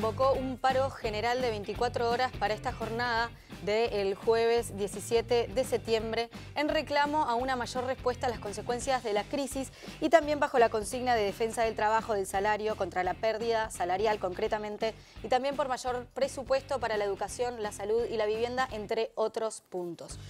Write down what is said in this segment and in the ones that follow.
convocó un paro general de 24 horas para esta jornada del jueves 17 de septiembre en reclamo a una mayor respuesta a las consecuencias de la crisis y también bajo la consigna de defensa del trabajo, del salario, contra la pérdida salarial concretamente y también por mayor presupuesto para la educación, la salud y la vivienda, entre otros puntos.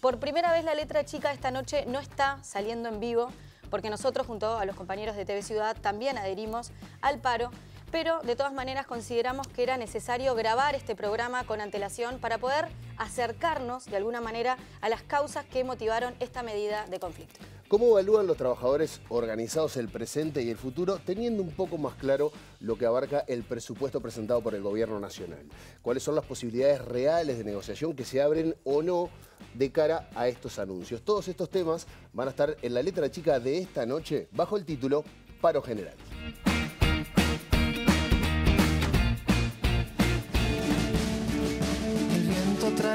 Por primera vez la letra chica esta noche no está saliendo en vivo porque nosotros junto a los compañeros de TV Ciudad también adherimos al paro pero de todas maneras consideramos que era necesario grabar este programa con antelación para poder acercarnos de alguna manera a las causas que motivaron esta medida de conflicto. ¿Cómo evalúan los trabajadores organizados el presente y el futuro teniendo un poco más claro lo que abarca el presupuesto presentado por el Gobierno Nacional? ¿Cuáles son las posibilidades reales de negociación que se abren o no de cara a estos anuncios? Todos estos temas van a estar en la letra chica de esta noche bajo el título Paro General.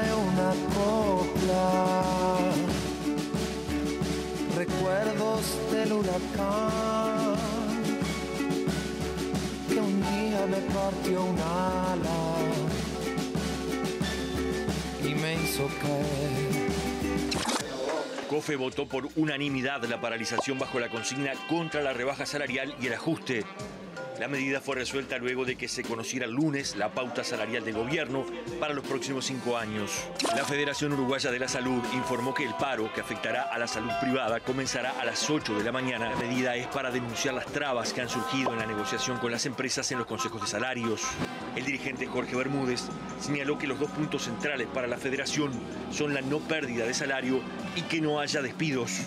una copla. Recuerdos del huracán que un día me partió un ala y me hizo caer. COFE votó por unanimidad la paralización bajo la consigna contra la rebaja salarial y el ajuste la medida fue resuelta luego de que se conociera el lunes la pauta salarial del gobierno para los próximos cinco años. La Federación Uruguaya de la Salud informó que el paro, que afectará a la salud privada, comenzará a las 8 de la mañana. La medida es para denunciar las trabas que han surgido en la negociación con las empresas en los consejos de salarios. El dirigente Jorge Bermúdez señaló que los dos puntos centrales para la federación son la no pérdida de salario y que no haya despidos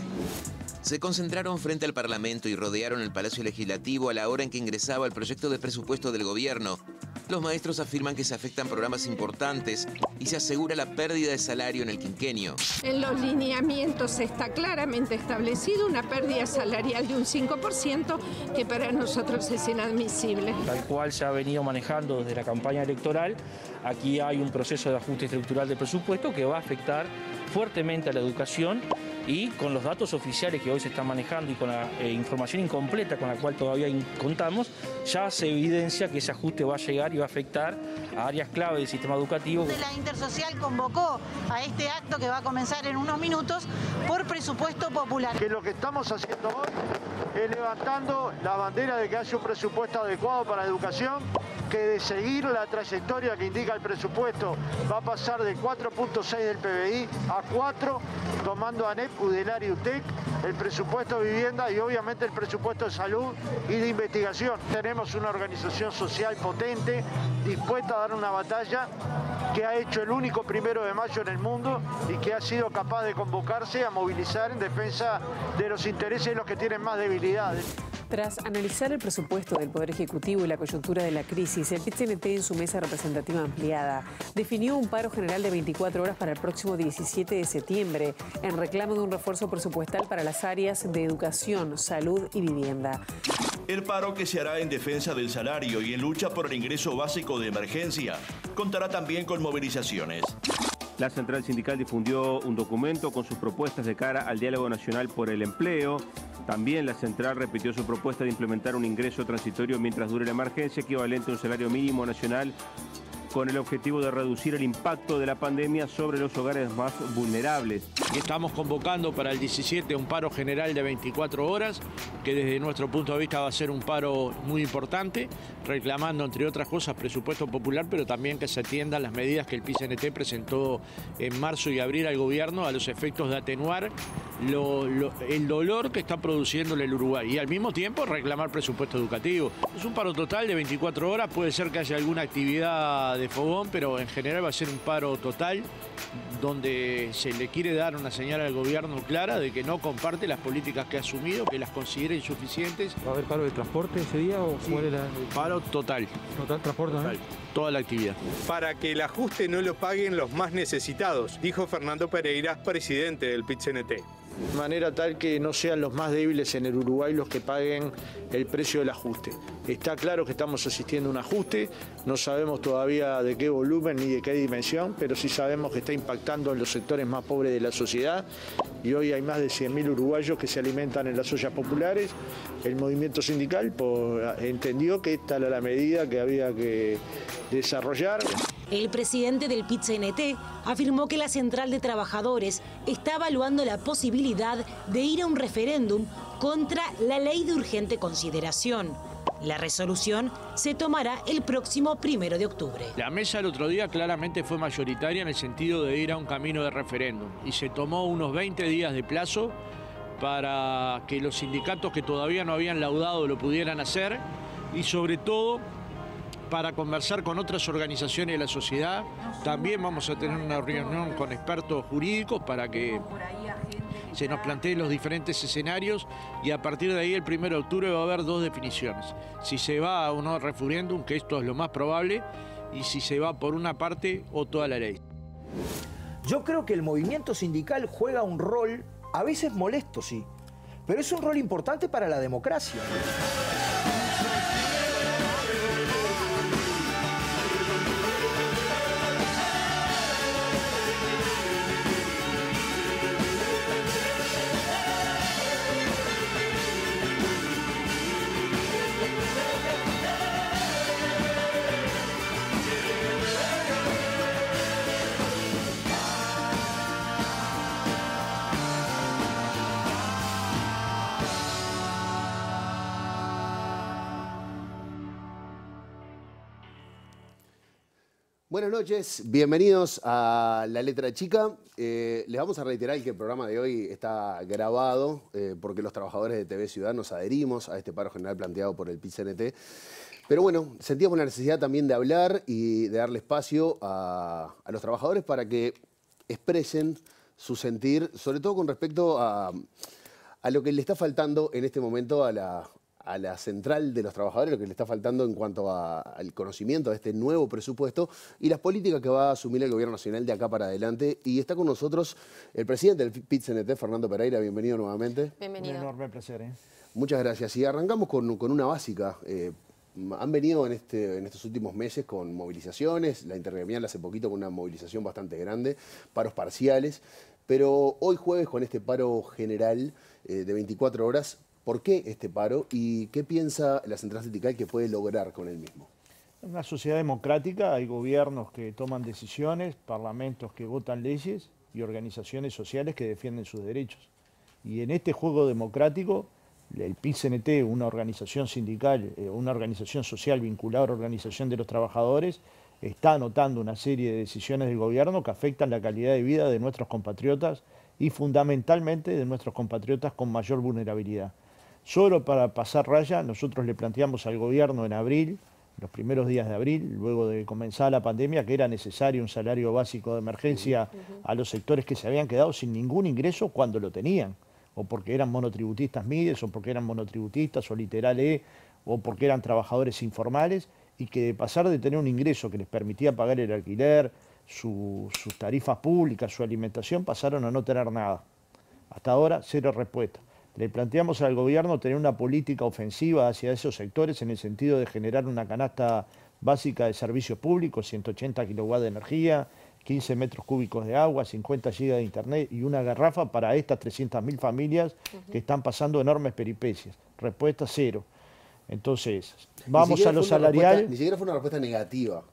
se concentraron frente al Parlamento y rodearon el Palacio Legislativo a la hora en que ingresaba el proyecto de presupuesto del gobierno. Los maestros afirman que se afectan programas importantes y se asegura la pérdida de salario en el quinquenio. En los lineamientos está claramente establecido una pérdida salarial de un 5% que para nosotros es inadmisible. Tal cual se ha venido manejando desde la campaña electoral, aquí hay un proceso de ajuste estructural de presupuesto que va a afectar fuertemente a la educación y con los datos oficiales que hoy se están manejando y con la eh, información incompleta con la cual todavía contamos, ya se evidencia que ese ajuste va a llegar y va a afectar a áreas clave del sistema educativo. La Intersocial convocó a este acto que va a comenzar en unos minutos por presupuesto popular. Que lo que estamos haciendo hoy es levantando la bandera de que hay un presupuesto adecuado para la educación, que de seguir la trayectoria que indica el presupuesto va a pasar de 4.6 del PBI a 4, tomando ANEP Udelar y UTEC, el presupuesto de vivienda y obviamente el presupuesto de salud y de investigación. Tenemos una organización social potente, dispuesta a dar una batalla que ha hecho el único primero de mayo en el mundo y que ha sido capaz de convocarse a movilizar en defensa de los intereses de los que tienen más debilidades. Tras analizar el presupuesto del Poder Ejecutivo y la coyuntura de la crisis, el PCNT en su mesa representativa ampliada definió un paro general de 24 horas para el próximo 17 de septiembre en reclamo de un refuerzo presupuestal para las áreas de educación, salud y vivienda. El paro que se hará en defensa del salario y en lucha por el ingreso básico de emergencia contará también con movilizaciones. La Central Sindical difundió un documento con sus propuestas de cara al diálogo nacional por el empleo. También la central repitió su propuesta de implementar un ingreso transitorio mientras dure la emergencia, equivalente a un salario mínimo nacional con el objetivo de reducir el impacto de la pandemia sobre los hogares más vulnerables. Estamos convocando para el 17 un paro general de 24 horas, que desde nuestro punto de vista va a ser un paro muy importante, reclamando entre otras cosas presupuesto popular, pero también que se atiendan las medidas que el PCNT presentó en marzo y abril al gobierno a los efectos de atenuar el dolor que está produciéndole el Uruguay y al mismo tiempo reclamar presupuesto educativo. Es un paro total de 24 horas, puede ser que haya alguna actividad de Fogón, pero en general va a ser un paro total donde se le quiere dar una señal al gobierno clara de que no comparte las políticas que ha asumido, que las considera insuficientes. ¿Va a haber paro de transporte ese día o muere cuál Paro total. Total transporte, Toda la actividad. Para que el ajuste no lo paguen los más necesitados, dijo Fernando Pereira, presidente del PITCNT de manera tal que no sean los más débiles en el Uruguay los que paguen el precio del ajuste. Está claro que estamos asistiendo a un ajuste, no sabemos todavía de qué volumen ni de qué dimensión, pero sí sabemos que está impactando en los sectores más pobres de la sociedad y hoy hay más de 100.000 uruguayos que se alimentan en las ollas populares. El movimiento sindical entendió que esta era la medida que había que desarrollar. El presidente del pit afirmó que la central de trabajadores está evaluando la posibilidad de ir a un referéndum contra la ley de urgente consideración. La resolución se tomará el próximo primero de octubre. La mesa el otro día claramente fue mayoritaria en el sentido de ir a un camino de referéndum y se tomó unos 20 días de plazo para que los sindicatos que todavía no habían laudado lo pudieran hacer y sobre todo para conversar con otras organizaciones de la sociedad. También vamos a tener una reunión con expertos jurídicos para que se nos planteen los diferentes escenarios y a partir de ahí el 1 de octubre va a haber dos definiciones. Si se va a un referéndum, que esto es lo más probable, y si se va por una parte o toda la ley. Yo creo que el movimiento sindical juega un rol, a veces molesto, sí, pero es un rol importante para la democracia. Buenas noches, bienvenidos a La Letra Chica. Eh, les vamos a reiterar que el programa de hoy está grabado eh, porque los trabajadores de TV Ciudad nos adherimos a este paro general planteado por el PICNT. Pero bueno, sentíamos la necesidad también de hablar y de darle espacio a, los trabajadores para que expresen su sentir, sobre todo con respecto a lo que le está faltando en este momento a la a la central de los trabajadores lo que le está faltando en cuanto al conocimiento de este nuevo presupuesto y las políticas que va a asumir el gobierno nacional de acá para adelante. Y está con nosotros el presidente del pit Fernando Pereira. Bienvenido nuevamente. Bienvenido. Un enorme placer. ¿eh? Muchas gracias. Y arrancamos con, una básica. Eh, han venido en, este, en estos últimos meses con movilizaciones, la Intergremial hace poquito con una movilización bastante grande, paros parciales, pero hoy jueves con este paro general eh, de 24 horas ¿Por qué este paro y qué piensa la central sindical que puede lograr con el mismo? En una sociedad democrática hay gobiernos que toman decisiones, parlamentos que votan leyes y organizaciones sociales que defienden sus derechos. Y en este juego democrático, el CNT, una organización sindical, eh, una organización social vinculada a la organización de los trabajadores, está anotando una serie de decisiones del gobierno que afectan la calidad de vida de nuestros compatriotas y fundamentalmente de nuestros compatriotas con mayor vulnerabilidad. Solo para pasar raya, nosotros le planteamos al gobierno en abril, los primeros días de abril, luego de comenzar la pandemia, que era necesario un salario básico de emergencia a los sectores que se habían quedado sin ningún ingreso cuando lo tenían, o porque eran monotributistas MIDES, o porque eran monotributistas o literal e, o porque eran trabajadores informales, y que de pasar de tener un ingreso que les permitía pagar el alquiler, sus tarifas públicas, su alimentación, pasaron a no tener nada. Hasta ahora, cero respuesta. Le planteamos al gobierno tener una política ofensiva hacia esos sectores en el sentido de generar una canasta básica de servicios públicos, 180 kilowatts de energía, 15 metros cúbicos de agua, 50 gigas de internet y una garrafa para estas 300.000 familias que están pasando enormes peripecias. Respuesta cero. Entonces, vamos a los salariales... Ni siquiera fue una respuesta negativa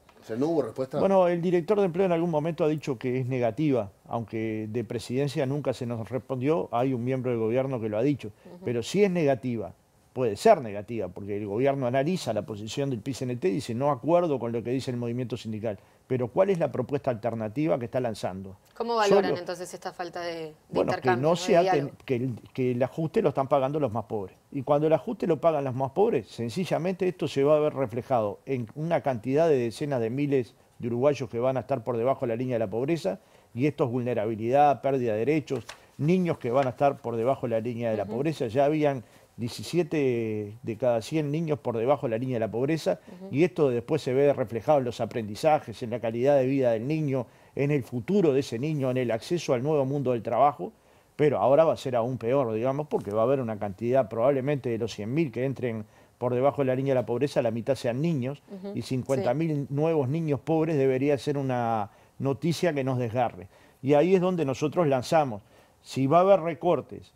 respuesta? Bueno, el director de empleo en algún momento ha dicho que es negativa, aunque de presidencia nunca se nos respondió, hay un miembro del gobierno que lo ha dicho, pero sí es negativa puede ser negativa, porque el gobierno analiza la posición del PCNT y dice no acuerdo con lo que dice el movimiento sindical. Pero ¿cuál es la propuesta alternativa que está lanzando? ¿Cómo valoran entonces esta falta de, bueno, intercambio? Que, no sea, que, que, el ajuste lo están pagando los más pobres. Y cuando el ajuste lo pagan los más pobres, sencillamente esto se va a ver reflejado en una cantidad de decenas de miles de uruguayos que van a estar por debajo de la línea de la pobreza, y esto es vulnerabilidad, pérdida de derechos, niños que van a estar por debajo de la línea de la pobreza. Ya habían 17 de cada 100 niños por debajo de la línea de la pobreza y esto después se ve reflejado en los aprendizajes, en la calidad de vida del niño, en el futuro de ese niño, en el acceso al nuevo mundo del trabajo, pero ahora va a ser aún peor, digamos, porque va a haber una cantidad probablemente de los 100.000 que entren por debajo de la línea de la pobreza, la mitad sean niños y 50.000 mil nuevos niños pobres debería ser una noticia que nos desgarre. Y ahí es donde nosotros lanzamos. Si va a haber recortes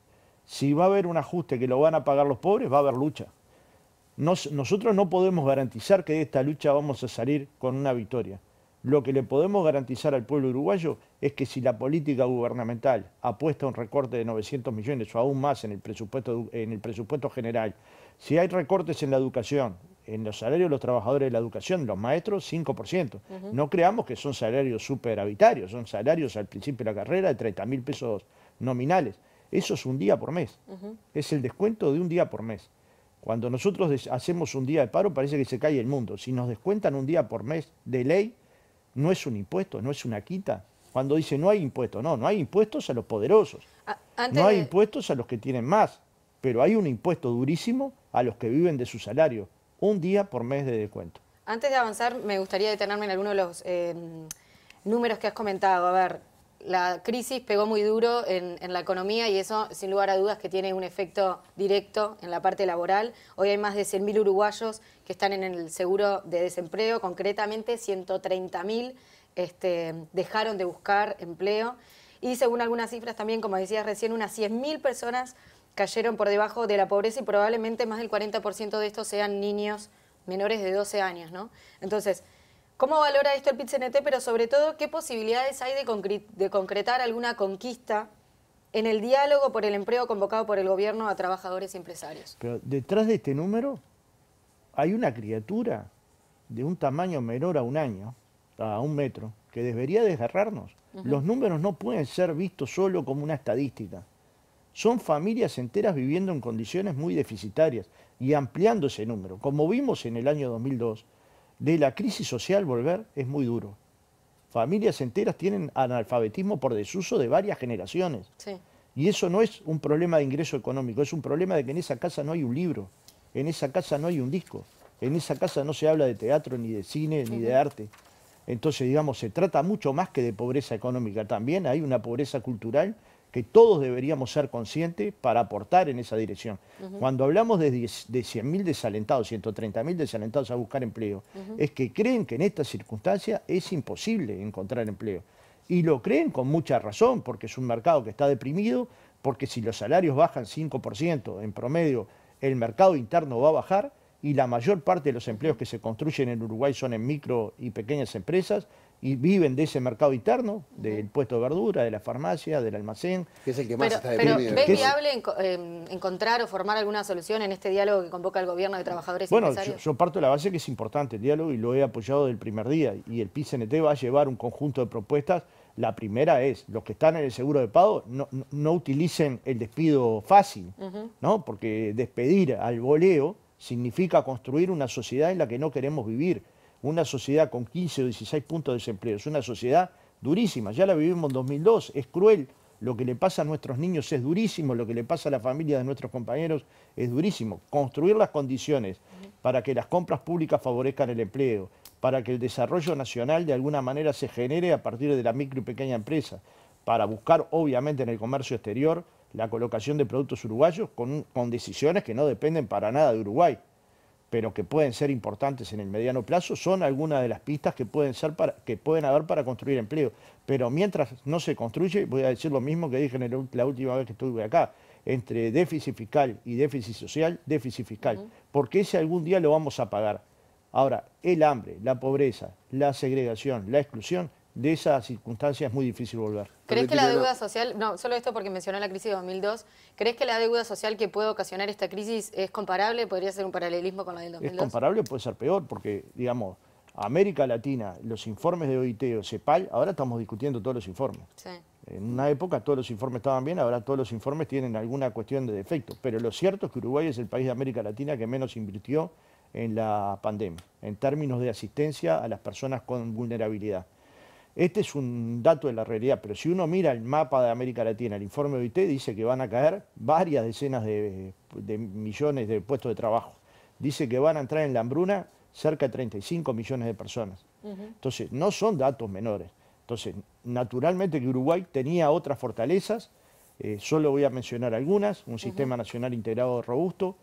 si va a haber un ajuste que lo van a pagar los pobres, va a haber lucha. nosotros no podemos garantizar que de esta lucha vamos a salir con una victoria. Lo que le podemos garantizar al pueblo uruguayo es que si la política gubernamental apuesta a un recorte de 900 millones o aún más en el presupuesto, en el presupuesto general, si hay recortes en la educación, en los salarios de los trabajadores de la educación, los maestros, 5%. No creamos que son salarios superhabitarios, son salarios al principio de la carrera de 30 mil pesos nominales. Eso es un día por mes. Es el descuento de un día por mes. Cuando nosotros hacemos un día de paro parece que se cae el mundo. Si nos descuentan un día por mes de ley, no es un impuesto, no es una quita. Cuando dice no hay impuestos, no, no hay impuestos a los poderosos. no hay impuestos a los que tienen más, pero hay un impuesto durísimo a los que viven de su salario. Un día por mes de descuento. Antes de avanzar, me gustaría detenerme en alguno de los eh, números que has comentado. A ver, la crisis pegó muy duro en, la economía y eso, sin lugar a dudas, que tiene un efecto directo en la parte laboral. Hoy hay más de 100.000 uruguayos que están en el seguro de desempleo, concretamente 130.000 este, dejaron de buscar empleo y según algunas cifras también, como decías recién, unas 100.000 personas cayeron por debajo de la pobreza y probablemente más del 40% de estos sean niños menores de 12 años, ¿no? Entonces, ¿Cómo valora esto el pit pero sobre todo qué posibilidades hay de, concretar alguna conquista en el diálogo por el empleo convocado por el gobierno a trabajadores y empresarios? Pero detrás de este número hay una criatura de un tamaño menor a un año, a un metro, que debería desgarrarnos. Los números no pueden ser vistos solo como una estadística. Son familias enteras viviendo en condiciones muy deficitarias y ampliando ese número. Como vimos en el año 2002, de la crisis social volver es muy duro. Familias enteras tienen analfabetismo por desuso de varias generaciones. Y eso no es un problema de ingreso económico, es un problema de que en esa casa no hay un libro, en esa casa no hay un disco, en esa casa no se habla de teatro, ni de cine, ni de arte. Entonces, digamos, se trata mucho más que de pobreza económica. También hay una pobreza cultural que todos deberíamos ser conscientes para aportar en esa dirección. Cuando hablamos de, 100.000 desalentados, 130.000 desalentados a buscar empleo, es que creen que en estas circunstancia es imposible encontrar empleo. Y lo creen con mucha razón, porque es un mercado que está deprimido, porque si los salarios bajan 5% en promedio, el mercado interno va a bajar y la mayor parte de los empleos que se construyen en Uruguay son en micro y pequeñas empresas y viven de ese mercado interno, del puesto de verdura, de la farmacia, del almacén. es el que más está ¿ves viable em, encontrar o formar alguna solución en este diálogo que convoca el gobierno de trabajadores bueno, Bueno, yo, parto de la base que es importante el diálogo y lo he apoyado del primer día. Y el PICNT va a llevar un conjunto de propuestas. La primera es, los que están en el seguro de pago no, utilicen el despido fácil, ¿no? Porque despedir al voleo significa construir una sociedad en la que no queremos vivir una sociedad con 15 o 16 puntos de desempleo. Es una sociedad durísima, ya la vivimos en 2002, es cruel. Lo que le pasa a nuestros niños es durísimo, lo que le pasa a la familia de nuestros compañeros es durísimo. Construir las condiciones para que las compras públicas favorezcan el empleo, para que el desarrollo nacional de alguna manera se genere a partir de la micro y pequeña empresa, para buscar obviamente en el comercio exterior la colocación de productos uruguayos con, con decisiones que no dependen para nada de Uruguay pero que pueden ser importantes en el mediano plazo, son algunas de las pistas que pueden, ser para, que pueden haber para construir empleo. Pero mientras no se construye, voy a decir lo mismo que dije en la última vez que estuve acá, entre déficit fiscal y déficit social, déficit fiscal, porque ese algún día lo vamos a pagar. Ahora, el hambre, la pobreza, la segregación, la exclusión de esa circunstancia es muy difícil volver. ¿Crees que la deuda social, no, solo esto porque mencionó la crisis de 2002, ¿crees que la deuda social que puede ocasionar esta crisis es comparable? ¿Podría ser un paralelismo con la del 2002? Es comparable, puede ser peor, porque, digamos, América Latina, los informes de OIT o CEPAL, ahora estamos discutiendo todos los informes. En una época todos los informes estaban bien, ahora todos los informes tienen alguna cuestión de defecto. Pero lo cierto es que Uruguay es el país de América Latina que menos invirtió en la pandemia, en términos de asistencia a las personas con vulnerabilidad. Este es un dato de la realidad, pero si uno mira el mapa de América Latina, el informe de OIT dice que van a caer varias decenas de, millones de puestos de trabajo. Dice que van a entrar en la hambruna cerca de 35 millones de personas. Entonces, no son datos menores. Entonces, naturalmente que Uruguay tenía otras fortalezas, eh, solo voy a mencionar algunas, un sistema nacional integrado robusto,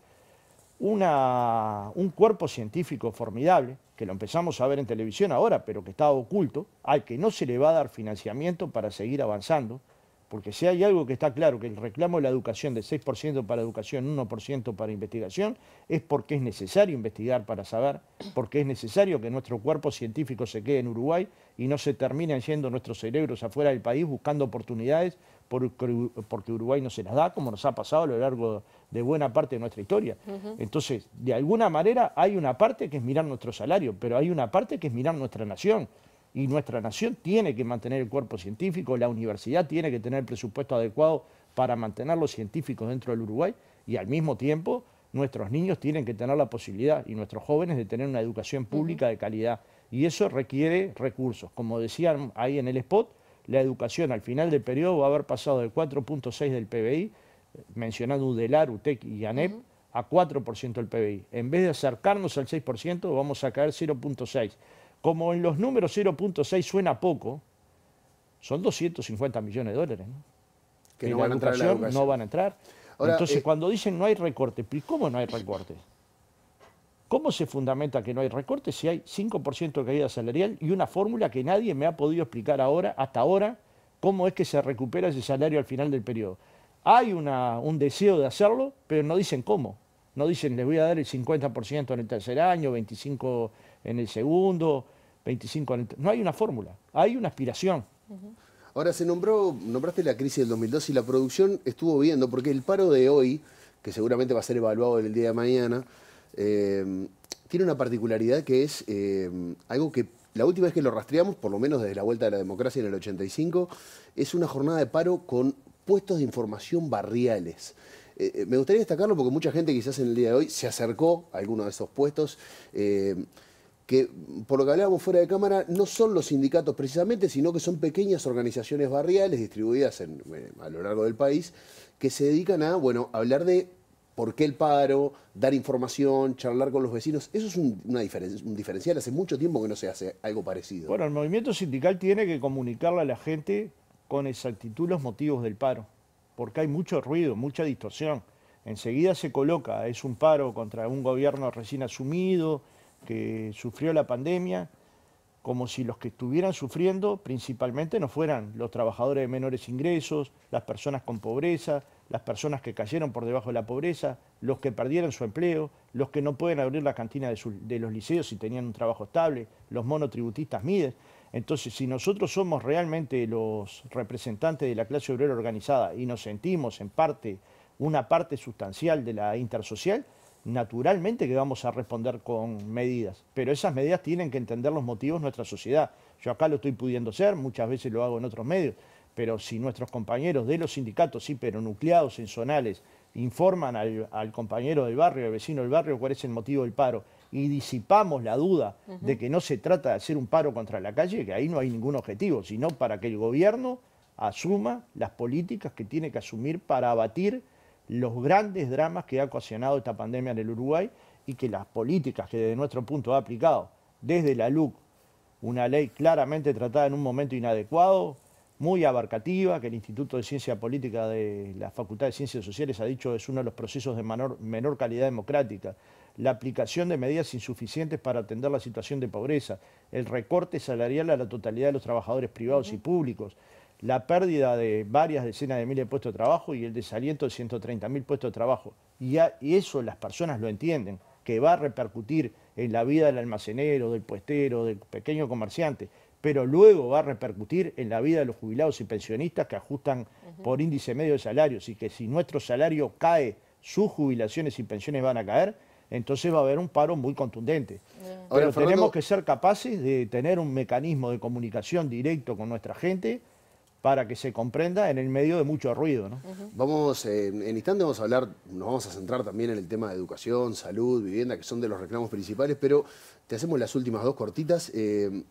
un cuerpo científico formidable, que lo empezamos a ver en televisión ahora, pero que está oculto, al que no se le va a dar financiamiento para seguir avanzando, porque si hay algo que está claro, que el reclamo de la educación de 6% para educación, 1% para investigación, es porque es necesario investigar para saber, porque es necesario que nuestro cuerpo científico se quede en Uruguay y no se terminen yendo nuestros cerebros afuera del país buscando oportunidades porque Uruguay no se las da, como nos ha pasado a lo largo de buena parte de nuestra historia. Entonces, de alguna manera hay una parte que es mirar nuestro salario, pero hay una parte que es mirar nuestra nación. Y nuestra nación tiene que mantener el cuerpo científico, la universidad tiene que tener el presupuesto adecuado para mantener los científicos dentro del Uruguay y al mismo tiempo nuestros niños tienen que tener la posibilidad y nuestros jóvenes de tener una educación pública de calidad. Y eso requiere recursos. Como decían ahí en el spot, la educación al final del periodo va a haber pasado del 4.6 del PBI, mencionando UDELAR, UTEC y ANEP, a 4% del PBI. En vez de acercarnos al 6%, vamos a caer 0.6. Como en los números 0.6 suena poco, son 250 millones de dólares. Que, no, van a entrar no van a entrar. Entonces, eh, cuando dicen no hay recorte, ¿cómo no hay recorte? ¿Cómo se fundamenta que no hay recortes si hay 5% de caída salarial y una fórmula que nadie me ha podido explicar ahora, hasta ahora, cómo es que se recupera ese salario al final del periodo? Hay un deseo de hacerlo, pero no dicen cómo. No dicen, les voy a dar el 50% en el tercer año, 25% en el segundo, 25% en el... No hay una fórmula, hay una aspiración. Ahora, se nombró, nombraste la crisis del 2002 y la producción estuvo viendo, porque el paro de hoy, que seguramente va a ser evaluado el día de mañana, Em, tiene una particularidad que es em, algo que la última vez que lo rastreamos, por lo menos desde la vuelta de la democracia en el 85, es una jornada de paro con puestos de información barriales. Eh, eh, me gustaría destacarlo porque mucha gente quizás en el día de hoy se acercó a alguno de esos puestos em, que por lo que hablábamos fuera de cámara, no son los sindicatos precisamente, sino que son pequeñas organizaciones barriales distribuidas en, eh, a lo largo del país que se dedican a hablar de por qué el paro, dar información, charlar con los vecinos. Eso es un, diferencial. Hace mucho tiempo que no se hace algo parecido. Bueno, el movimiento sindical tiene que comunicarle a la gente con exactitud los motivos del paro, porque hay mucho ruido, mucha distorsión. Enseguida se coloca, es un paro contra un gobierno recién asumido, que sufrió la pandemia como si los que estuvieran sufriendo principalmente no fueran los trabajadores de menores ingresos, las personas con pobreza, las personas que cayeron por debajo de la pobreza, los que perdieron su empleo, los que no pueden abrir la cantina de, los liceos si tenían un trabajo estable, los monotributistas MIDES. Entonces, si nosotros somos realmente los representantes de la clase obrera organizada y nos sentimos en parte, una parte sustancial de la intersocial, naturalmente que vamos a responder con medidas, pero esas medidas tienen que entender los motivos de nuestra sociedad. Yo acá lo estoy pudiendo hacer, muchas veces lo hago en otros medios, pero si nuestros compañeros de los sindicatos sí, pero nucleados en zonales informan al, compañero del barrio, al vecino del barrio, cuál es el motivo del paro y disipamos la duda de que no se trata de hacer un paro contra la calle, que ahí no hay ningún objetivo, sino para que el gobierno asuma las políticas que tiene que asumir para abatir los grandes dramas que ha ocasionado esta pandemia en el Uruguay y que las políticas que desde nuestro punto ha aplicado desde la LUC, una ley claramente tratada en un momento inadecuado, muy abarcativa, que el Instituto de Ciencia Política de la Facultad de Ciencias Sociales ha dicho es uno de los procesos de menor, calidad democrática, la aplicación de medidas insuficientes para atender la situación de pobreza, el recorte salarial a la totalidad de los trabajadores privados y públicos, la pérdida de varias decenas de miles de puestos de trabajo y el desaliento de 130 mil puestos de trabajo. Y, eso las personas lo entienden, que va a repercutir en la vida del almacenero, del puestero, del pequeño comerciante, pero luego va a repercutir en la vida de los jubilados y pensionistas que ajustan por índice medio de salarios y que si nuestro salario cae, sus jubilaciones y pensiones van a caer, entonces va a haber un paro muy contundente. pero tenemos que ser capaces de tener un mecanismo de comunicación directo con nuestra gente para que se comprenda en el medio de mucho ruido. Vamos, en instante vamos a hablar, nos vamos a centrar también en el tema de educación, salud, vivienda, que son de los reclamos principales, pero te hacemos las últimas dos cortitas. Eh,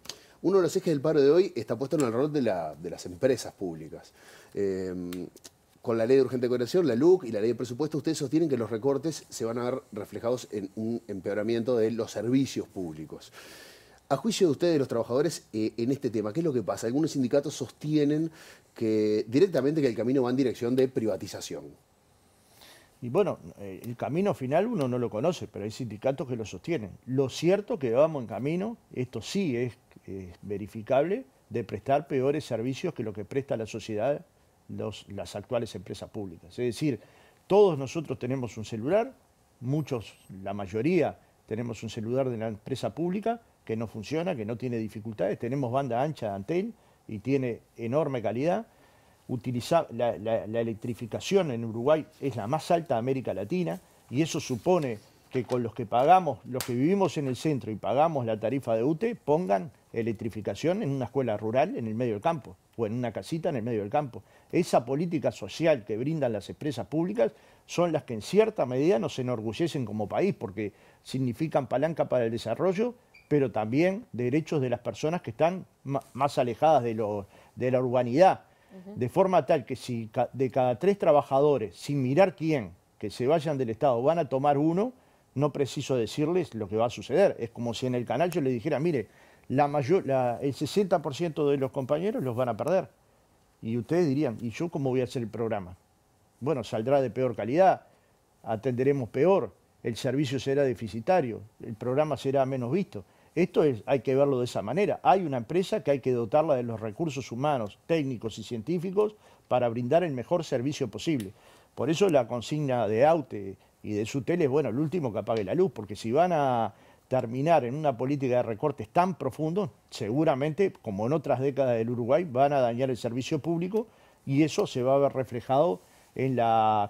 uno de los ejes del paro de hoy está puesto en el rol de, las empresas públicas. Eh, con la ley de urgente corrección, la LUC y la ley de presupuesto, ustedes sostienen que los recortes se van a ver reflejados en un empeoramiento de los servicios públicos. A juicio de ustedes, los trabajadores, eh, en este tema, ¿qué es lo que pasa? Algunos sindicatos sostienen que directamente que el camino va en dirección de privatización. Y bueno, eh, el camino final uno no lo conoce, pero hay sindicatos que lo sostienen. Lo cierto que vamos en camino, esto sí es, verificable, de prestar peores servicios que lo que presta la sociedad las actuales empresas públicas. Es decir, todos nosotros tenemos un celular, muchos, la mayoría, tenemos un celular de la empresa pública, que no funciona, que no tiene dificultades. Tenemos banda ancha de Antel y tiene enorme calidad. la, la, electrificación en Uruguay es la más alta de América Latina y eso supone que con los que pagamos, los que vivimos en el centro y pagamos la tarifa de UTE, pongan electrificación en una escuela rural en el medio del campo o en una casita en el medio del campo. Esa política social que brindan las empresas públicas son las que en cierta medida nos enorgullecen como país porque significan palanca para el desarrollo pero también derechos de las personas que están más alejadas de, la urbanidad. De forma tal que si de cada tres trabajadores, sin mirar quién, que se vayan del Estado, van a tomar uno, no preciso decirles lo que va a suceder. Es como si en el canal yo les dijera, mire, el 60% de los compañeros los van a perder. Y ustedes dirían, ¿y yo cómo voy a hacer el programa? Bueno, saldrá de peor calidad, atenderemos peor, el servicio será deficitario, el programa será menos visto. Esto hay que verlo de esa manera. Hay una empresa que hay que dotarla de los recursos humanos, técnicos y científicos para brindar el mejor servicio posible. Por eso la consigna de AUTE y de Sutel es, bueno, el último que apague la luz, porque si van a terminar en una política de recortes tan profundo, seguramente, como en otras décadas del Uruguay, van a dañar el servicio público y eso se va a ver reflejado en la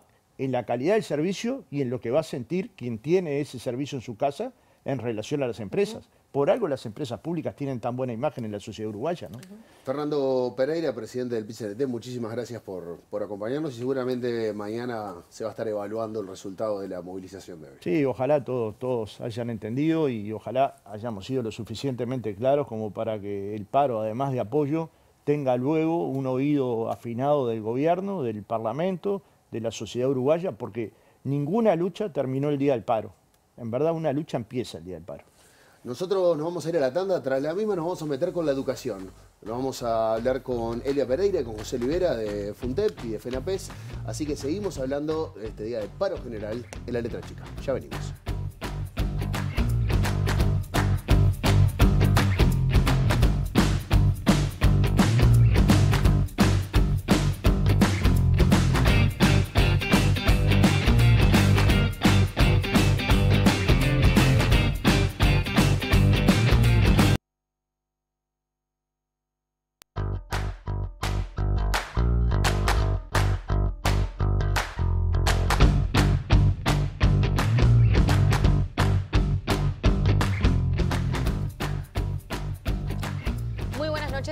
calidad del servicio y en lo que va a sentir quien tiene ese servicio en su casa en relación a las empresas. Por algo las empresas públicas tienen tan buena imagen en la sociedad uruguaya, ¿no? Fernando Pereira, presidente del PCDT, muchísimas gracias por, acompañarnos y seguramente mañana se va a estar evaluando el resultado de la movilización de hoy. Sí, ojalá todos, todos hayan entendido y ojalá hayamos sido lo suficientemente claros como para que el paro, además de apoyo, tenga luego un oído afinado del gobierno, del parlamento, de la sociedad uruguaya, porque ninguna lucha terminó el día del paro. En verdad, una lucha empieza el día del paro. Nosotros nos vamos a ir a la tanda, tras la misma nos vamos a meter con la educación. Nos vamos a hablar con Elia Pereira, con José Libera de FUNTEP y de FENAPES. Así que seguimos hablando este día de paro general en la letra chica. Ya venimos.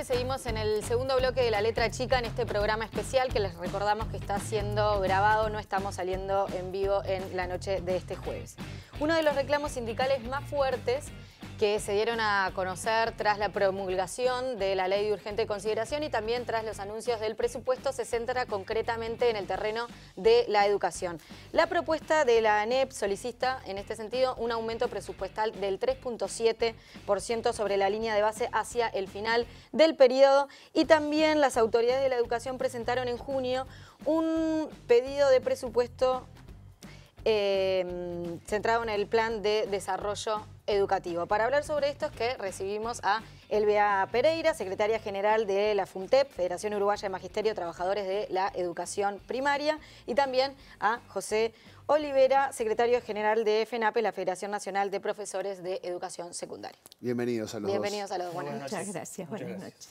seguimos en el segundo bloque de La Letra Chica en este programa especial que les recordamos que está siendo grabado, no estamos saliendo en vivo en la noche de este jueves. Uno de los reclamos sindicales más fuertes que se dieron a conocer tras la promulgación de la ley de urgente consideración y también tras los anuncios del presupuesto se centra concretamente en el terreno de la educación. La propuesta de la ANEP solicita en este sentido un aumento presupuestal del 3.7% sobre la línea de base hacia el final del periodo y también las autoridades de la educación presentaron en junio un pedido de presupuesto Em, centrado en el plan de desarrollo educativo. Para hablar sobre esto es que recibimos a Elvia Pereira, secretaria general de la FUNTEP, Federación Uruguaya de Magisterio Trabajadores de la Educación Primaria, y también a José Olivera, secretario general de FNAPE, la Federación Nacional de Profesores de Educación Secundaria. Bienvenidos a los Bienvenidos a los dos. Buenas, noches. gracias.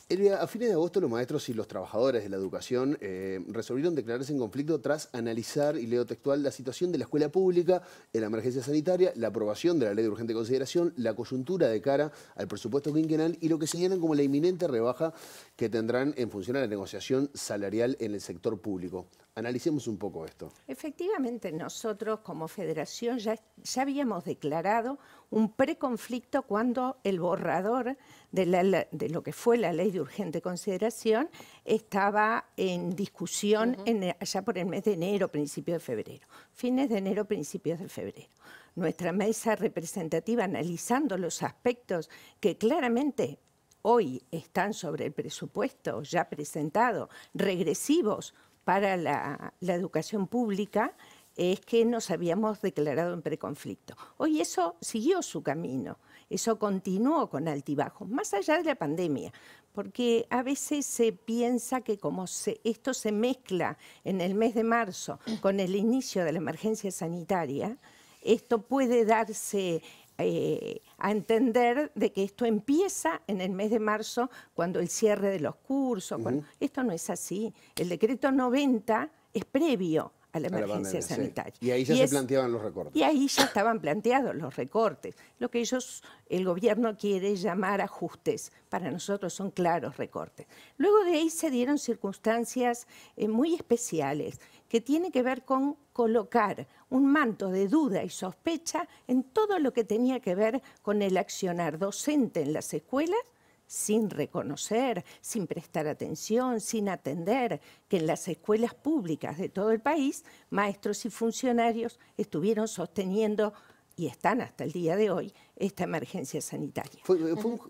Elvia, a fines de agosto los maestros y los trabajadores de la educación eh, resolvieron declararse en conflicto tras analizar, y leo textual, la situación de la escuela pública, la emergencia sanitaria, la aprobación de la ley de urgente consideración, la coyuntura de cara al presupuesto quinquenal y lo que señalan como la inminente rebaja que tendrán en función a la negociación salarial en el sector público. Analicemos un poco esto. Efectivamente, nosotros como federación ya, habíamos declarado un preconflicto cuando el borrador de, lo que fue la ley de urgente consideración estaba en discusión allá por el mes de enero, principio de febrero, fines de enero, principios de febrero. Nuestra mesa representativa analizando los aspectos que claramente hoy están sobre el presupuesto ya presentado, regresivos para la, educación pública es que nos habíamos declarado en preconflicto. Hoy eso siguió su camino, eso continuó con altibajos, más allá de la pandemia, porque a veces se piensa que como esto se mezcla en el mes de marzo con el inicio de la emergencia sanitaria, esto puede darse eh, a entender de que esto empieza en el mes de marzo, cuando el cierre de los cursos. Esto no es así. El decreto 90 es previo a la emergencia sanitaria. Y ahí ya se planteaban los recortes. Y ahí ya estaban planteados los recortes. Lo que ellos, el gobierno quiere llamar ajustes. Para nosotros son claros recortes. Luego de ahí se dieron circunstancias eh, muy especiales que tiene que ver con colocar un manto de duda y sospecha en todo lo que tenía que ver con el accionar docente en las escuelas sin reconocer, sin prestar atención, sin atender que en las escuelas públicas de todo el país maestros y funcionarios estuvieron sosteniendo y están hasta el día de hoy, esta emergencia sanitaria. Fue,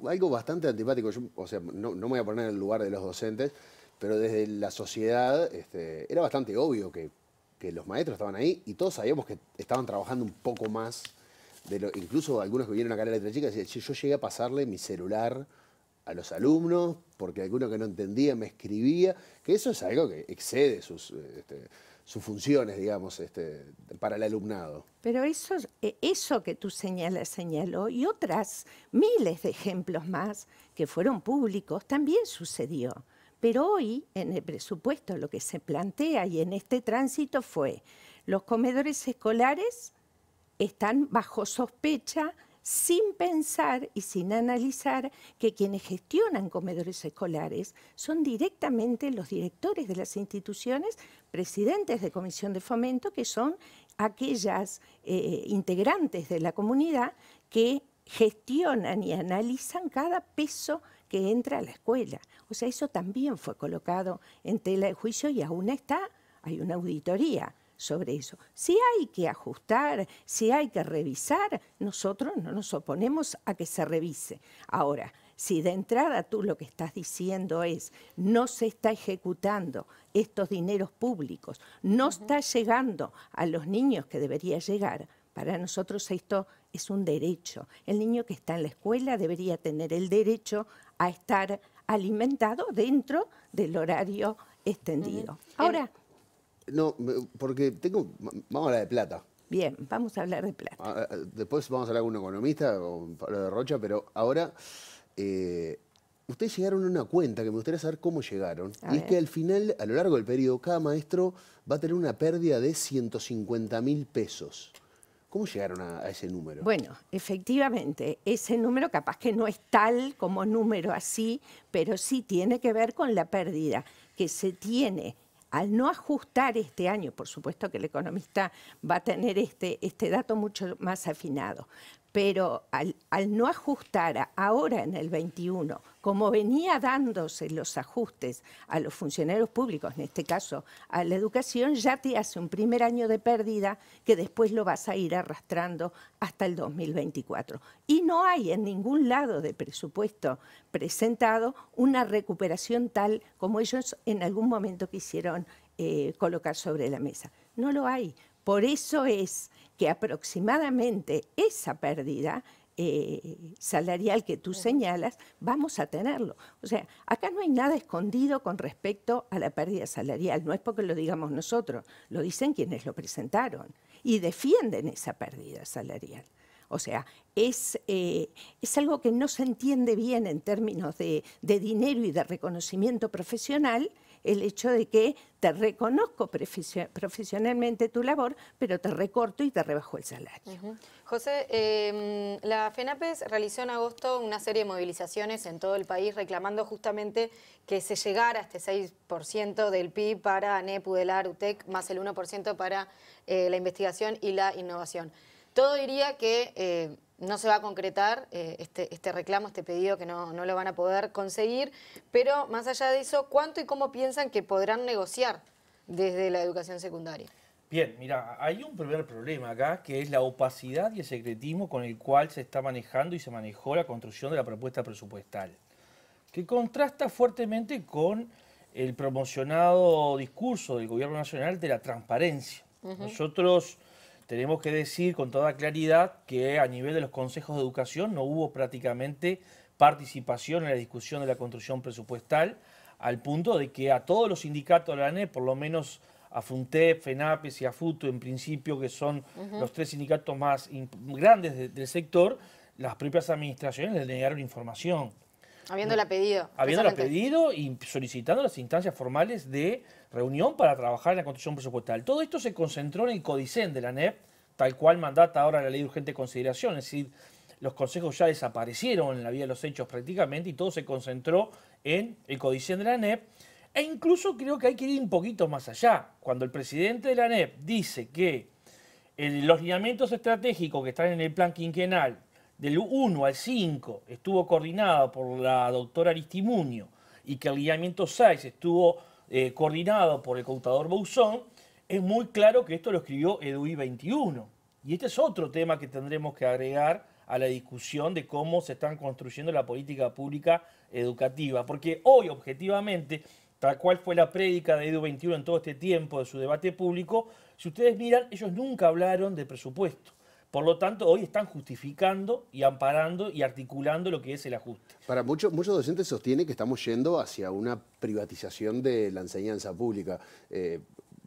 algo bastante antipático, o sea, no, no, me voy a poner en el lugar de los docentes, pero desde la sociedad este, era bastante obvio que, los maestros estaban ahí y todos sabíamos que estaban trabajando un poco más. De incluso algunos que vinieron a la letra chica decían, yo llegué a pasarle mi celular a los alumnos, porque alguno que no entendía me escribía, que eso es algo que excede sus, este, funciones, digamos, este, para el alumnado. Pero eso, eh, eso que tú señalas, señaló, y otras miles de ejemplos más que fueron públicos, también sucedió. Pero hoy, en el presupuesto, lo que se plantea y en este tránsito fue, los comedores escolares están bajo sospecha sin pensar y sin analizar que quienes gestionan comedores escolares son directamente los directores de las instituciones, presidentes de comisión de fomento, que son aquellas eh, integrantes de la comunidad que gestionan y analizan cada peso que entra a la escuela. O sea, eso también fue colocado en tela de juicio y aún está, hay una auditoría sobre eso. Si hay que ajustar, si hay que revisar, nosotros no nos oponemos a que se revise. Ahora, si de entrada tú lo que estás diciendo es no se está ejecutando estos dineros públicos, no está llegando a los niños que debería llegar, para nosotros esto es un derecho. El niño que está en la escuela debería tener el derecho a estar alimentado dentro del horario extendido. Ahora... No, porque tengo... Vamos a hablar de plata. Bien, vamos a hablar de plata. Ah, eh, después vamos a hablar con un economista, con Pablo de Rocha, pero ahora... Eh, ustedes llegaron a una cuenta que me gustaría saber cómo llegaron. y es que al final, a lo largo del periodo, cada maestro va a tener una pérdida de 150 mil pesos. ¿Cómo llegaron a, ese número? Bueno, efectivamente, ese número capaz que no es tal como número así, pero sí tiene que ver con la pérdida que se tiene al no ajustar este año, por supuesto que el economista va a tener este, este dato mucho más afinado, pero al, no ajustar ahora en el 21, como venía dándose los ajustes a los funcionarios públicos, en este caso a la educación, ya te hace un primer año de pérdida que después lo vas a ir arrastrando hasta el 2024. Y no hay en ningún lado de presupuesto presentado una recuperación tal como ellos en algún momento quisieron eh, colocar sobre la mesa. No lo hay. Por eso es que aproximadamente esa pérdida eh, salarial que tú señalas, vamos a tenerlo. O sea, acá no hay nada escondido con respecto a la pérdida salarial, no es porque lo digamos nosotros, lo dicen quienes lo presentaron y defienden esa pérdida salarial. O sea, es, eh, es algo que no se entiende bien en términos de, de dinero y de reconocimiento profesional el hecho de que te reconozco profesionalmente tu labor, pero te recorto y te rebajo el salario. José, em, la FENAPES realizó en agosto una serie de movilizaciones en todo el país reclamando justamente que se llegara este e e a este 6% del PIB para ANEP, UDELAR, UTEC, más el 1% para eh, la investigación y la innovación. Todo diría que eh, no se va a concretar eh, este, este, reclamo, este pedido que no, lo van a poder conseguir, pero más allá de eso, ¿cuánto y cómo piensan que podrán negociar desde la educación secundaria? Bien, mira, hay un primer problema acá, que es la opacidad y el secretismo con el cual se está manejando y se manejó la construcción de la propuesta presupuestal, que contrasta fuertemente con el promocionado discurso del Gobierno Nacional de la transparencia. Nosotros tenemos que decir con toda claridad que a nivel de los consejos de educación no hubo prácticamente participación en la discusión de la construcción presupuestal, al punto de que a todos los sindicatos de la ANE, por lo menos a FUNTEP, FENAPES y a en principio, que son los tres sindicatos más grandes del sector, las propias administraciones les negaron información. Habiéndola pedido. Habiéndola pedido y solicitando las instancias formales de reunión para trabajar en la construcción presupuestal. Todo esto se concentró en el codicen de la NEP, tal cual mandata ahora la ley de urgente consideración, es decir, los consejos ya desaparecieron en la vía de los hechos prácticamente y todo se concentró en el codicen de la NEP. E incluso creo que hay que ir un poquito más allá. Cuando el presidente de la NEP dice que los lineamientos estratégicos que están en el plan quinquenal del 1 al 5 estuvo coordinado por la doctora Aristimunio y que el lineamiento 6 estuvo eh, coordinado por el contador Bouzón, es muy claro que esto lo escribió Eduí 21. Y este es otro tema que tendremos que agregar a la discusión de cómo se están construyendo la política pública educativa. Porque hoy, objetivamente, tal cual fue la prédica de Edu 21 en todo este tiempo de su debate público, si ustedes miran, ellos nunca hablaron de presupuesto. Por lo tanto, hoy están justificando y amparando y articulando lo que es el ajuste. Para muchos, muchos docentes sostienen que estamos yendo hacia una privatización de la enseñanza pública. Eh,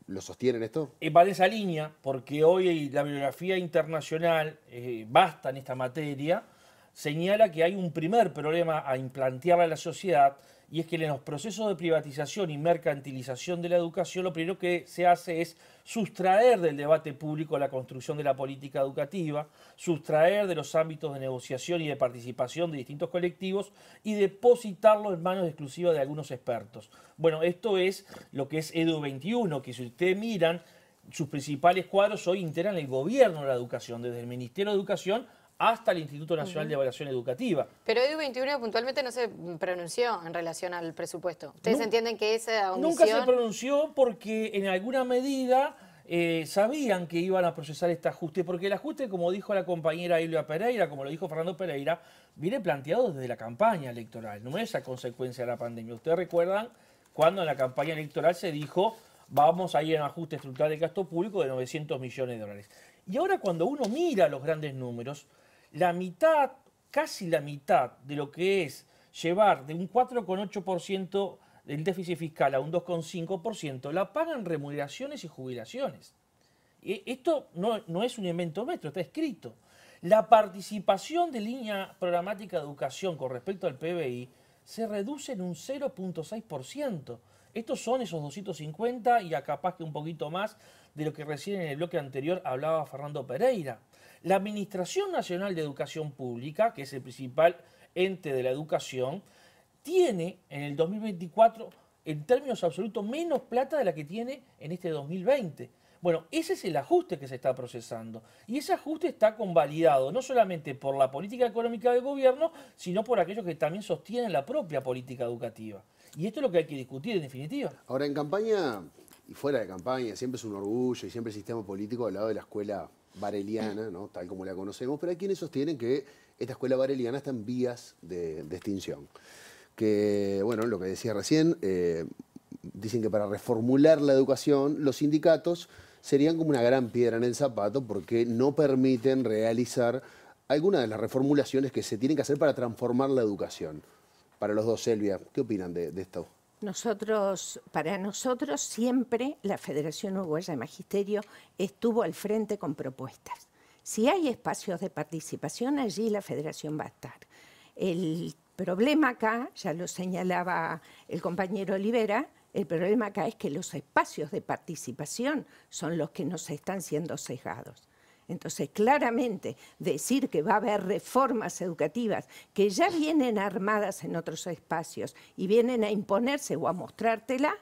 ¿Lo sostienen esto? Eh, va de esa línea, porque hoy la bibliografía internacional, eh, basta en esta materia, señala que hay un primer problema a implantear a la sociedad, y es que en los procesos de privatización y mercantilización de la educación lo primero que se hace es sustraer del debate público la construcción de la política educativa, sustraer de los ámbitos de negociación y de participación de distintos colectivos y depositarlo en manos exclusivas de algunos expertos. Bueno, esto es lo que es Edu 21, que si ustedes miran, sus principales cuadros hoy integran el gobierno de la educación, desde el Ministerio de Educación hasta el Instituto Nacional de Evaluación Educativa. Pero EDU21 puntualmente no se pronunció en relación al presupuesto. ¿Ustedes entienden que esa omisión... Nunca se pronunció porque en alguna medida eh, sabían que iban a procesar este ajuste, porque el ajuste, como dijo la compañera Ilvia Pereira, como lo dijo Fernando Pereira, viene planteado desde la campaña electoral, no es a consecuencia de la pandemia. Ustedes recuerdan cuando en la campaña electoral se dijo vamos a ir a un ajuste estructural de gasto público de 900 millones de dólares. Y ahora cuando uno mira los grandes números, la mitad, casi la mitad de lo que es llevar de un 4,8% del déficit fiscal a un 2,5%, la pagan remuneraciones y jubilaciones. Y e, esto no, es un invento metro, está escrito. La participación de línea programática de educación con respecto al PBI se reduce en un 0.6%. Estos son esos 250 y a capaz que un poquito más de lo que recién en el bloque anterior hablaba Fernando Pereira. La Administración Nacional de Educación Pública, que es el principal ente de la educación, tiene en el 2024, en términos absolutos, menos plata de la que tiene en este 2020. Bueno, ese es el ajuste que se está procesando. Y ese ajuste está convalidado no solamente por la política económica del gobierno, sino por aquellos que también sostienen la propia política educativa. Y esto es lo que hay que discutir en definitiva. Ahora, en campaña y fuera de campaña, siempre es un orgullo y siempre el sistema político al lado de la escuela bareliana, ¿no? tal como la conocemos, pero hay quienes sostienen que esta escuela bareliana está en vías de, extinción. Que, bueno, lo que decía recién, eh, dicen que para reformular la educación, los sindicatos serían como una gran piedra en el zapato porque no permiten realizar alguna de las reformulaciones que se tienen que hacer para transformar la educación. Para los dos, Elvia, ¿qué opinan de esto? Nosotros, para nosotros siempre la Federación Uruguaya de Magisterio estuvo al frente con propuestas. Si hay espacios de participación, allí la Federación va a estar. El problema acá, ya lo señalaba el compañero Olivera, el problema acá es que los espacios de participación son los que nos están siendo sesgados. Entonces, claramente decir que va a haber reformas educativas que ya vienen armadas en otros espacios y vienen a imponerse o a mostrártela,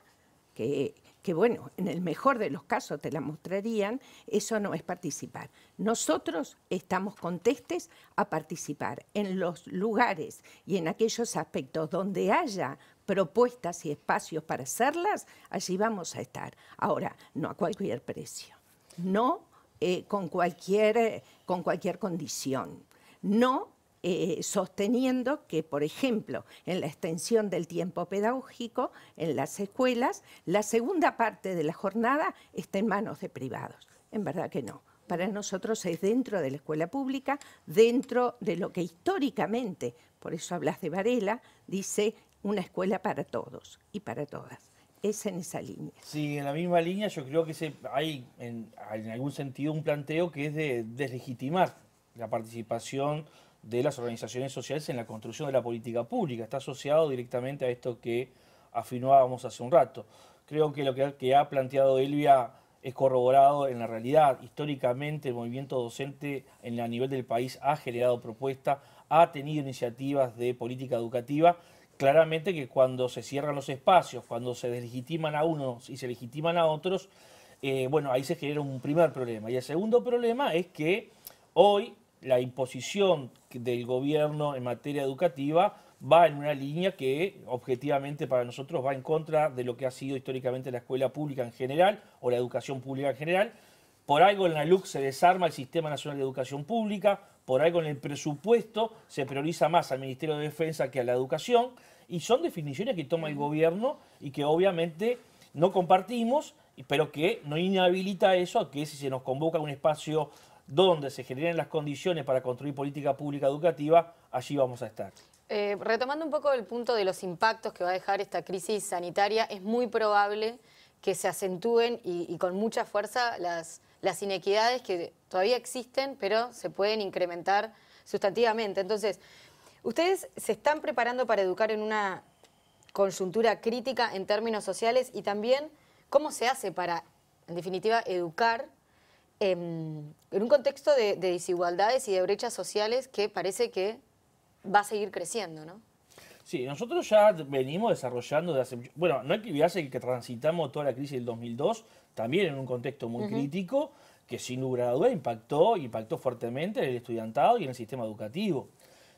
que, bueno, en el mejor de los casos te la mostrarían, eso no es participar. Nosotros estamos contestes a participar en los lugares y en aquellos aspectos donde haya propuestas y espacios para hacerlas, allí vamos a estar. Ahora, no a cualquier precio. No eh, con, cualquier, eh, con cualquier condición, no eh, sosteniendo que, por ejemplo, en la extensión del tiempo pedagógico, en las escuelas, la segunda parte de la jornada está en manos de privados. En verdad que no. Para nosotros es dentro de la escuela pública, dentro de lo que históricamente, por eso hablas de Varela, dice una escuela para todos y para todas es en esa línea. Sí, en la misma línea yo creo que hay en, algún sentido un planteo que es de deslegitimar la participación de las organizaciones sociales en la construcción de la política pública. Está asociado directamente a esto que afirmábamos hace un rato. Creo que lo que, ha planteado Elvia es corroborado en la realidad. Históricamente el movimiento docente en, a nivel del país ha generado propuestas, ha tenido iniciativas de política educativa claramente que cuando se cierran los espacios, cuando se deslegitiman a unos y se legitiman a otros, eh, bueno, ahí se genera un primer problema. Y el segundo problema es que hoy la imposición del gobierno en materia educativa va en una línea que objetivamente para nosotros va en contra de lo que ha sido históricamente la escuela pública en general o la educación pública en general por algo en la LUC se desarma el Sistema Nacional de Educación Pública, por algo en el presupuesto se prioriza más al Ministerio de Defensa que a la educación, y son definiciones que toma el gobierno y que obviamente no compartimos, pero que no inhabilita eso a que si se nos convoca a un espacio donde se generen las condiciones para construir política pública educativa, allí vamos a estar. Eh, retomando un poco el punto de los impactos que va a dejar esta crisis sanitaria, es muy probable que se acentúen y con mucha fuerza las las inequidades que todavía existen, pero se pueden incrementar sustantivamente. Entonces, ustedes se están preparando para educar en una conjuntura crítica en términos sociales y también cómo se hace para, en definitiva, educar em, en un contexto de, de desigualdades y de brechas sociales que parece que va a seguir creciendo, ¿no? Sí, nosotros ya venimos desarrollando, bueno, no hay que olvidarse que transitamos toda la crisis del 2002, también en un contexto muy crítico, que sin lugar a duda impactó, impactó fuertemente en el estudiantado y en el sistema educativo.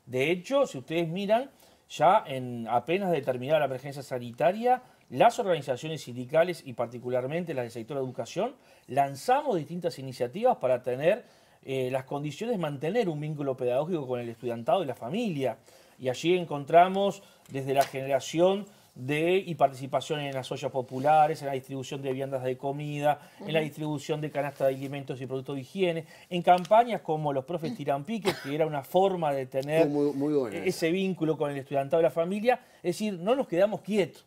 De hecho, si ustedes miran, ya en apenas determinada la emergencia sanitaria, las organizaciones sindicales y particularmente las del sector educación lanzamos distintas iniciativas para tener eh, las condiciones de mantener un vínculo pedagógico con el estudiantado y la familia y allí encontramos desde la generación de, y participación en las ollas populares, en la distribución de viandas de comida, en la distribución de canastas de alimentos y productos de higiene, en campañas como los profes tiran que era una forma de tener ese vínculo con el estudiantado y la familia. Es decir, no nos quedamos quietos,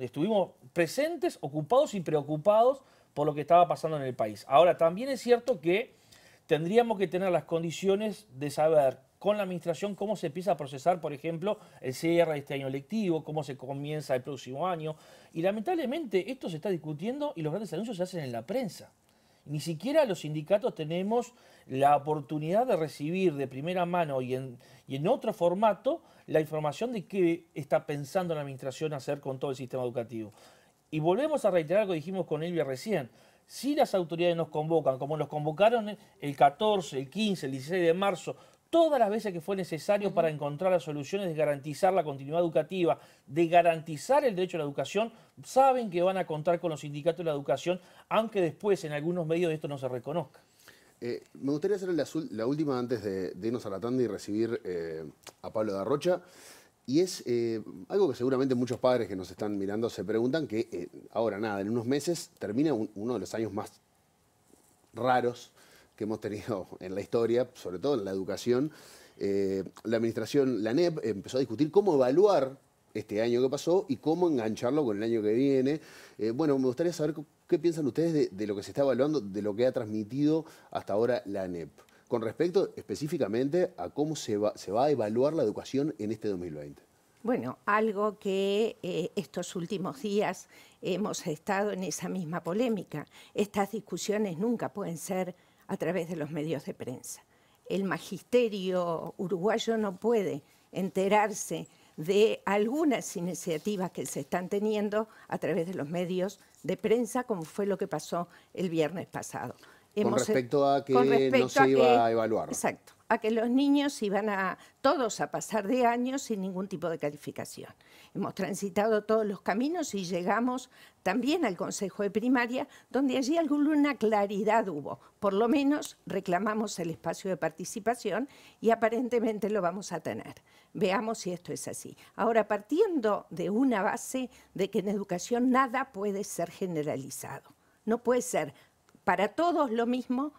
estuvimos presentes, ocupados y preocupados por lo que estaba pasando en el país. Ahora, también es cierto que tendríamos que tener las condiciones de saber con la administración cómo se empieza a procesar, por ejemplo, el cierre de este año lectivo, cómo se comienza el próximo año. Y lamentablemente esto se está discutiendo y los grandes anuncios se hacen en la prensa. Ni siquiera los sindicatos tenemos la oportunidad de recibir de primera mano y en, otro formato la información de qué está pensando la administración hacer con todo el sistema educativo. Y volvemos a reiterar lo que dijimos con Elvia recién si las autoridades nos convocan, como nos convocaron el 14, el 15, el 16 de marzo, todas las veces que fue necesario para encontrar las soluciones de garantizar la continuidad educativa, de garantizar el derecho a la educación, saben que van a contar con los sindicatos de la educación, aunque después en algunos medios esto no se reconozca. Eh, me gustaría hacer la, última antes de, irnos a la tanda y recibir eh, a Pablo Darrocha. Y es eh, algo que seguramente muchos padres que nos están mirando se preguntan, que ahora nada, en unos meses termina uno de los años más raros que hemos tenido en la historia, sobre todo en la educación, eh, la administración, la NEP, empezó a discutir cómo evaluar este año que pasó y cómo engancharlo con el año que viene. Eh, bueno, me gustaría saber qué piensan ustedes de, lo que se está evaluando, de lo que ha transmitido hasta ahora la NEP, con respecto específicamente a cómo se va, a evaluar la educación en este 2020. Bueno, algo que eh, estos últimos días hemos estado en esa misma polémica. Estas discusiones nunca pueden ser a través de los medios de prensa. El magisterio uruguayo no puede enterarse de algunas iniciativas que se están teniendo a través de los medios de prensa, como fue lo que pasó el viernes pasado con eh, respecto a que no se iba a evaluar. Exacto, a que los niños iban a todos a pasar de años sin ningún tipo de calificación. Hemos transitado todos los caminos y llegamos también al Consejo de Primaria, donde allí alguna claridad hubo. Por lo menos reclamamos el espacio de participación y aparentemente lo vamos a tener. Veamos si esto es así. Ahora, partiendo de una base de que en educación nada puede ser generalizado. No puede ser para todos lo mismo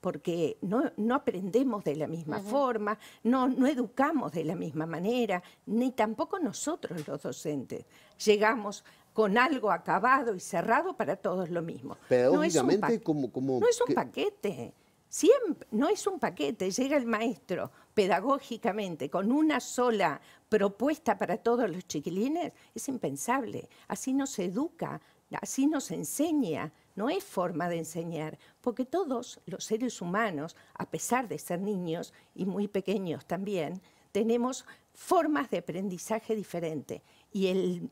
porque no, aprendemos de la misma forma, no, no educamos de la misma manera, ni tampoco nosotros los docentes llegamos con algo acabado y cerrado para todos lo mismo. Pedagógicamente, no es un como, No es un paquete. Siempre, no es un paquete, llega el maestro pedagógicamente con una sola propuesta para todos los chiquilines, es impensable. Así nos educa, así nos enseña, no es forma de enseñar, porque todos los seres humanos, a pesar de ser niños y muy pequeños también, tenemos formas de aprendizaje diferentes. Y,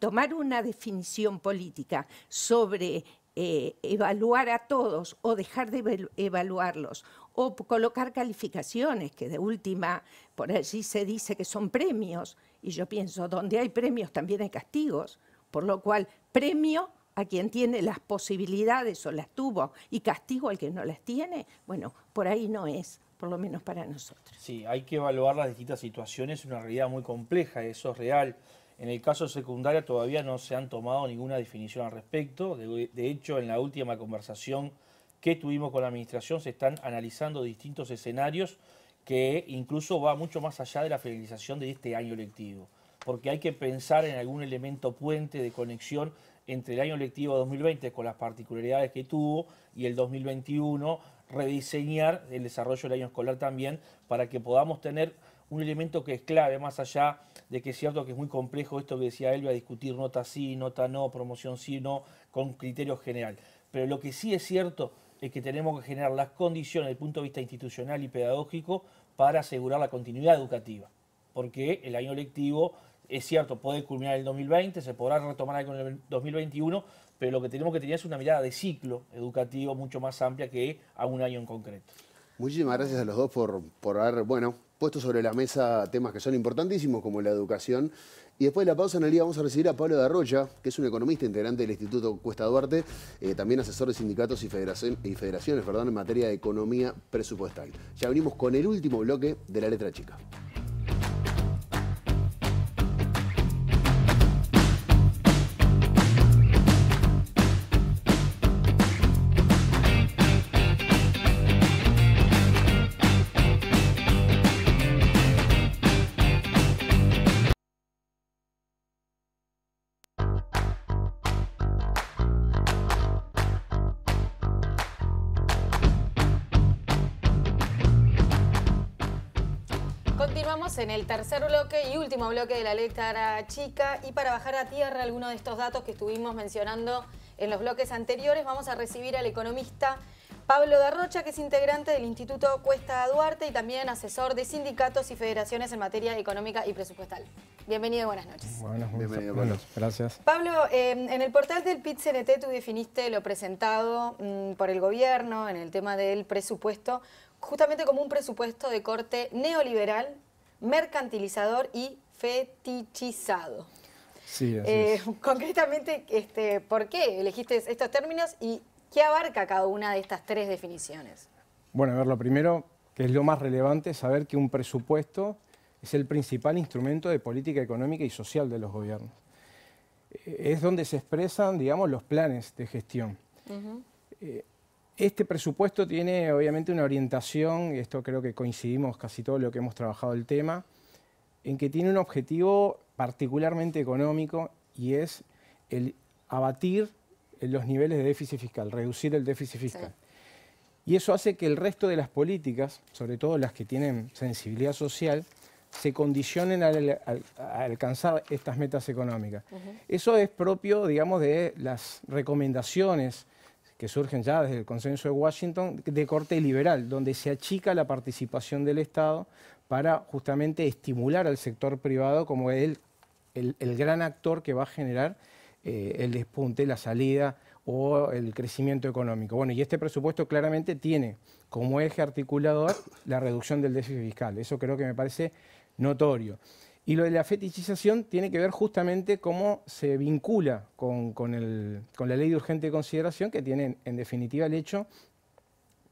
tomar una definición política sobre eh, evaluar a todos o dejar de evaluarlos o colocar calificaciones, que de última por allí se dice que son premios, y yo pienso, donde hay premios también hay castigos, por lo cual premio a quien tiene las posibilidades o las tuvo y castigo al que no las tiene, bueno, por ahí no es, por lo menos para nosotros. Sí, hay que evaluar las distintas situaciones, es una realidad muy compleja, eso es real. En el caso secundaria todavía no se han tomado ninguna definición al respecto, de, hecho en la última conversación que tuvimos con la administración se están analizando distintos escenarios que incluso va mucho más allá de la finalización de este año lectivo, porque hay que pensar en algún elemento puente de conexión entre el año lectivo 2020, con las particularidades que tuvo, y el 2021, rediseñar el desarrollo del año escolar también, para que podamos tener un elemento que es clave, más allá de que es cierto que es muy complejo esto que decía Elvia, discutir nota sí, nota no, promoción sí, no, con criterio general. Pero lo que sí es cierto es que tenemos que generar las condiciones desde el punto de vista institucional y pedagógico para asegurar la continuidad educativa, porque el año lectivo es cierto, puede culminar el 2020, se podrá retomar algo en el 2021, pero lo que tenemos que tener es una mirada de ciclo educativo mucho más amplia que a un año en concreto. Muchísimas gracias a los dos por, haber, bueno, puesto sobre la mesa temas que son importantísimos como la educación. Y después de la pausa en el día vamos a recibir a Pablo de Arroya, que es un economista integrante del Instituto Cuesta Duarte, eh, también asesor de sindicatos y, federaciones perdón, en materia de economía presupuestal. Ya venimos con el último bloque de la letra chica. vamos en el tercer bloque y último bloque de la letra chica. Y para bajar a tierra algunos de estos datos que estuvimos mencionando en los bloques anteriores, vamos a recibir al economista Pablo Darrocha, que es integrante del Instituto Cuesta Duarte y también asesor de sindicatos y federaciones en materia económica y presupuestal. Bienvenido y buenas noches. Buenas, bienvenido, Pablo. Gracias. Pablo, eh, en el portal del PIT-CNT tú definiste lo presentado mm, por el gobierno en el tema del presupuesto justamente como un presupuesto de corte neoliberal mercantilizador y fetichizado. Sí, eh, Concretamente, este, ¿por qué elegiste estos términos y qué abarca cada una de estas tres definiciones? Bueno, a ver, lo primero, que es lo más relevante, saber que un presupuesto es el principal instrumento de política económica y social de los gobiernos. Eh, es donde se expresan, digamos, los planes de gestión. Este presupuesto tiene obviamente una orientación, y esto creo que coincidimos casi todo lo que hemos trabajado el tema, en que tiene un objetivo particularmente económico y es el abatir los niveles de déficit fiscal, reducir el déficit fiscal. Y eso hace que el resto de las políticas, sobre todo las que tienen sensibilidad social, se condicionen al, a alcanzar estas metas económicas. Eso es propio, digamos, de las recomendaciones que surgen ya desde el consenso de Washington, de corte liberal, donde se achica la participación del Estado para justamente estimular al sector privado como el, el, gran actor que va a generar eh, el despunte, la salida o el crecimiento económico. Bueno, y este presupuesto claramente tiene como eje articulador la reducción del déficit fiscal. Eso creo que me parece notorio. Y lo de la fetichización tiene que ver justamente cómo se vincula con, con, con la ley de urgente consideración, que tiene en definitiva el hecho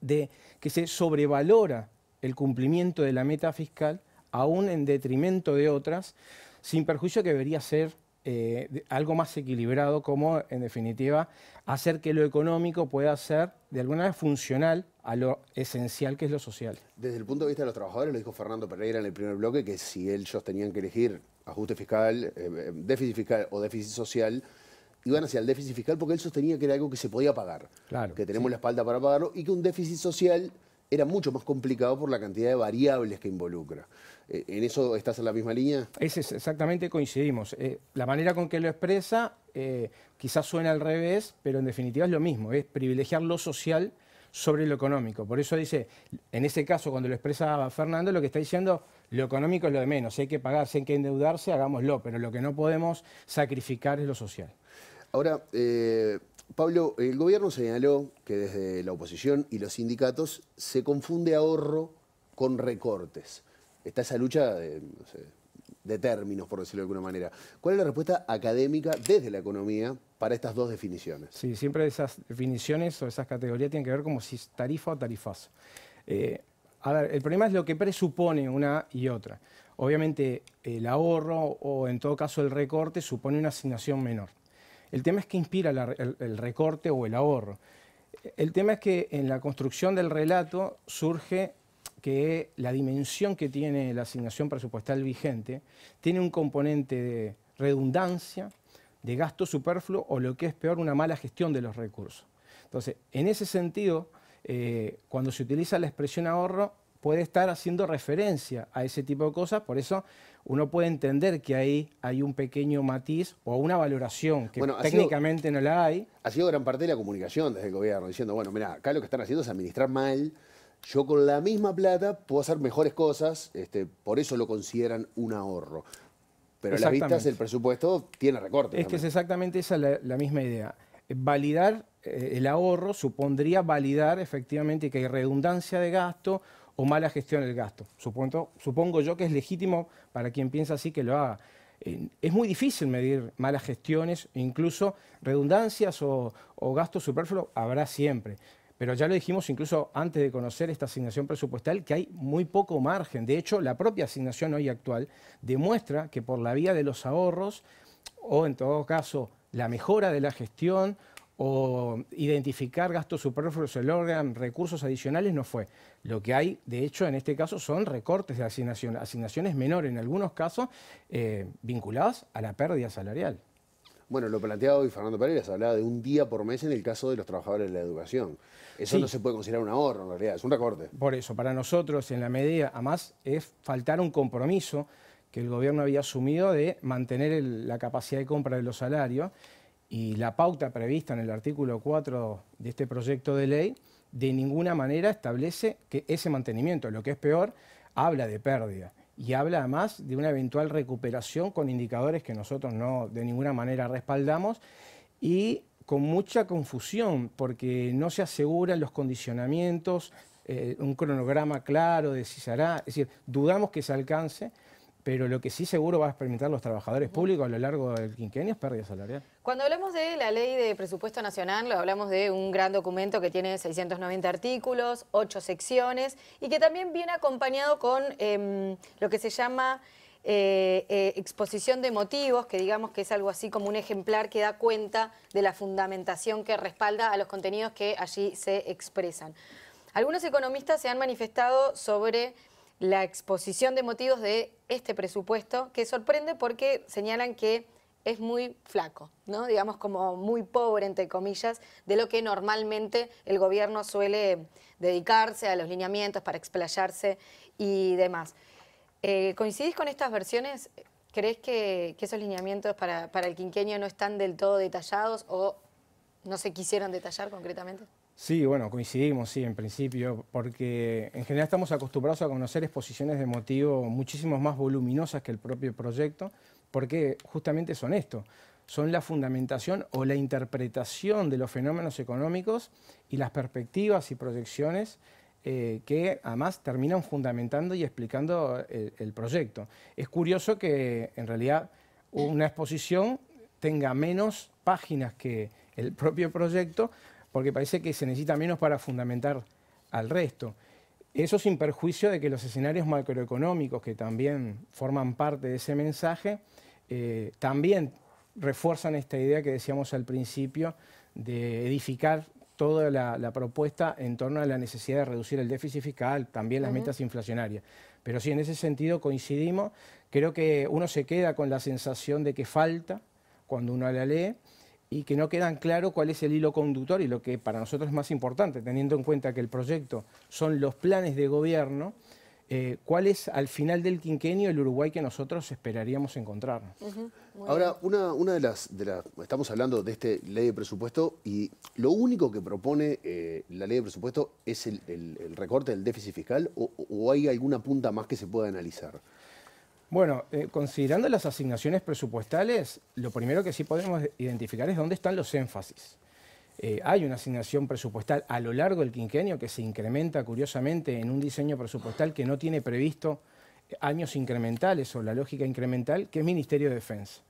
de que se sobrevalora el cumplimiento de la meta fiscal, aún en detrimento de otras, sin perjuicio que debería ser eh, algo más equilibrado como, en definitiva, hacer que lo económico pueda ser de alguna manera funcional a lo esencial que es lo social. Desde el punto de vista de los trabajadores, lo dijo Fernando Pereira en el primer bloque, que si ellos tenían que elegir ajuste fiscal, eh, eh, déficit fiscal o déficit social, iban hacia el déficit fiscal porque él sostenía que era algo que se podía pagar, que tenemos la espalda para pagarlo y que un déficit social era mucho más complicado por la cantidad de variables que involucra. Eh, ¿En eso estás en la misma línea? exactamente coincidimos. Eh, la manera con que lo expresa eh, quizás suena al revés, pero en definitiva es lo mismo, es privilegiar lo social sobre lo económico. Por eso dice, en ese caso cuando lo expresaba Fernando, lo que está diciendo, lo económico es lo de menos, si hay que pagar, si hay que endeudarse, hagámoslo, pero lo que no podemos sacrificar es lo social. Ahora, Pablo, el gobierno señaló que desde la oposición y los sindicatos se confunde ahorro con recortes. Está esa lucha de, términos, por decirlo de alguna manera. ¿Cuál es la respuesta académica desde la economía para estas dos definiciones? Sí, siempre esas definiciones o esas categorías tienen que ver como si es tarifa o tarifazo. Eh, a ver, el problema es lo que presupone una y otra. Obviamente el ahorro o en todo caso el recorte supone una asignación menor. El tema es que inspira el, recorte o el ahorro. El tema es que en la construcción del relato surge que la dimensión que tiene la asignación presupuestal vigente tiene un componente de redundancia, de gasto superfluo o lo que es peor, una mala gestión de los recursos. Entonces, en ese sentido, eh, cuando se utiliza la expresión ahorro, puede estar haciendo referencia a ese tipo de cosas, por eso uno puede entender que ahí hay un pequeño matiz o una valoración que técnicamente no la hay. Ha sido gran parte de la comunicación desde el gobierno, diciendo, bueno, mira, acá lo que están haciendo es administrar mal, yo con la misma plata puedo hacer mejores cosas, este, por eso lo consideran un ahorro. Pero a las vistas el presupuesto tiene recortes. Es que es exactamente esa la, misma idea. Validar eh, el ahorro supondría validar efectivamente que hay redundancia de gasto, o mala gestión del gasto. Supongo, yo que es legítimo para quien piensa así que lo haga. Eh, es muy difícil medir malas gestiones, incluso redundancias o gastos superfluos habrá siempre pero ya lo dijimos incluso antes de conocer esta asignación presupuestal, que hay muy poco margen. De hecho, la propia asignación hoy actual demuestra que por la vía de los ahorros, o en todo caso la mejora de la gestión, o identificar gastos superfluos, el órgano, recursos adicionales, no fue. Lo que hay, de hecho, en este caso son recortes de asignación, asignaciones menores en algunos casos eh, vinculadas a la pérdida salarial. Bueno, lo planteado hoy Fernando Pérez, hablaba de un día por mes en el caso de los trabajadores de la educación. Eso no se puede considerar un ahorro en realidad, es un recorte. Por eso, para nosotros, en la medida, además, es faltar un compromiso que el gobierno había asumido de mantener la capacidad de compra de los salarios y la pauta prevista en el artículo 4 de este proyecto de ley de ninguna manera establece que ese mantenimiento, lo que es peor, habla de pérdida y habla además de una eventual recuperación con indicadores que nosotros no de ninguna manera respaldamos y con mucha confusión porque no se aseguran los condicionamientos, eh, un cronograma claro de si se hará, es decir, dudamos que se alcance pero lo que sí seguro va a experimentar los trabajadores públicos a lo largo del quinquenio es pérdida salarial. Cuando hablamos de la ley de presupuesto nacional, hablamos de un gran documento que tiene 690 artículos, 8 secciones y que también viene acompañado con em, lo que se llama eh, eh, exposición de motivos, que digamos que es algo así como un ejemplar que da cuenta de la fundamentación que respalda a los contenidos que allí se expresan. Algunos economistas se han manifestado sobre la exposición de motivos de este presupuesto, que sorprende porque señalan que es muy flaco, ¿no? digamos como muy pobre, entre comillas, de lo que normalmente el gobierno suele dedicarse a los lineamientos para explayarse y demás. Eh, ¿Coincidís con estas versiones? ¿Crees que, esos lineamientos para, para el quinquenio no están del todo detallados o no se quisieron detallar concretamente? Sí, bueno, coincidimos, sí, en principio, porque en general estamos acostumbrados a conocer exposiciones de motivo muchísimo más voluminosas que el propio proyecto, porque justamente son esto, son la fundamentación o la interpretación de los fenómenos económicos y las perspectivas y proyecciones eh, que además terminan fundamentando y explicando el, proyecto. Es curioso que en realidad una exposición tenga menos páginas que el propio proyecto, porque parece que se necesita menos para fundamentar al resto. Eso sin perjuicio de que los escenarios macroeconómicos, que también forman parte de ese mensaje, eh, también refuerzan esta idea que decíamos al principio de edificar toda la, propuesta en torno a la necesidad de reducir el déficit fiscal, también las metas inflacionarias. Pero sí, en ese sentido coincidimos. Creo que uno se queda con la sensación de que falta cuando uno la lee y que no quedan claro cuál es el hilo conductor y lo que para nosotros es más importante, teniendo en cuenta que el proyecto son los planes de gobierno, eh, cuál es al final del quinquenio el Uruguay que nosotros esperaríamos encontrarnos. Ahora, una, de, las, de las, Estamos hablando de esta ley de presupuesto y lo único que propone eh, la ley de presupuesto es el, recorte del déficit fiscal o hay alguna punta más que se pueda analizar. Bueno, eh, considerando las asignaciones presupuestales, lo primero que sí podemos identificar es dónde están los énfasis. Eh, hay una asignación presupuestal a lo largo del quinquenio que se incrementa curiosamente en un diseño presupuestal que no tiene previsto años incrementales o la lógica incremental, que es Ministerio de Defensa.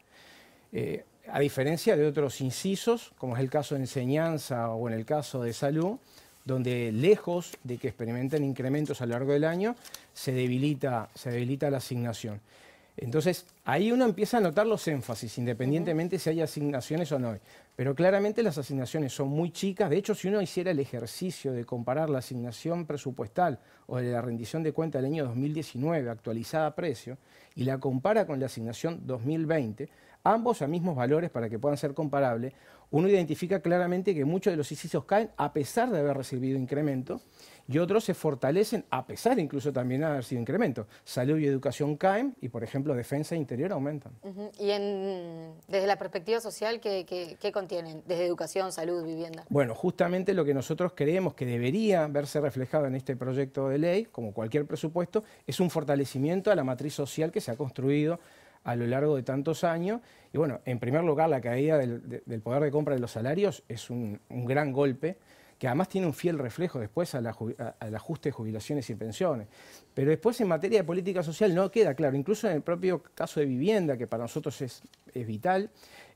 Eh, a diferencia de otros incisos, como es el caso de enseñanza o en el caso de salud, donde lejos de que experimenten incrementos a lo largo del año, se debilita, se debilita la asignación. Entonces, ahí uno empieza a notar los énfasis, independientemente si hay asignaciones o no. Pero claramente las asignaciones son muy chicas. De hecho, si uno hiciera el ejercicio de comparar la asignación presupuestal o de la rendición de cuenta del año 2019 actualizada a precio y la compara con la asignación 2020, ambos a mismos valores para que puedan ser comparables, uno identifica claramente que muchos de los incisos caen a pesar de haber recibido incremento y otros se fortalecen a pesar incluso también de haber sido incremento. Salud y educación caen y, por ejemplo, defensa interior aumentan. ¿Y desde la perspectiva social ¿qué, qué contienen? Desde educación, salud, vivienda. Bueno, justamente lo que nosotros creemos que debería verse reflejado en este proyecto de ley, como cualquier presupuesto, es un fortalecimiento a la matriz social que se ha construido a lo largo de tantos años. Y bueno, en primer lugar, la caída del, poder de compra de los salarios es un, gran golpe que además tiene un fiel reflejo después al ajuste de jubilaciones y pensiones. Pero después en materia de política social no queda claro, incluso en el propio caso de vivienda, que para nosotros es, es vital,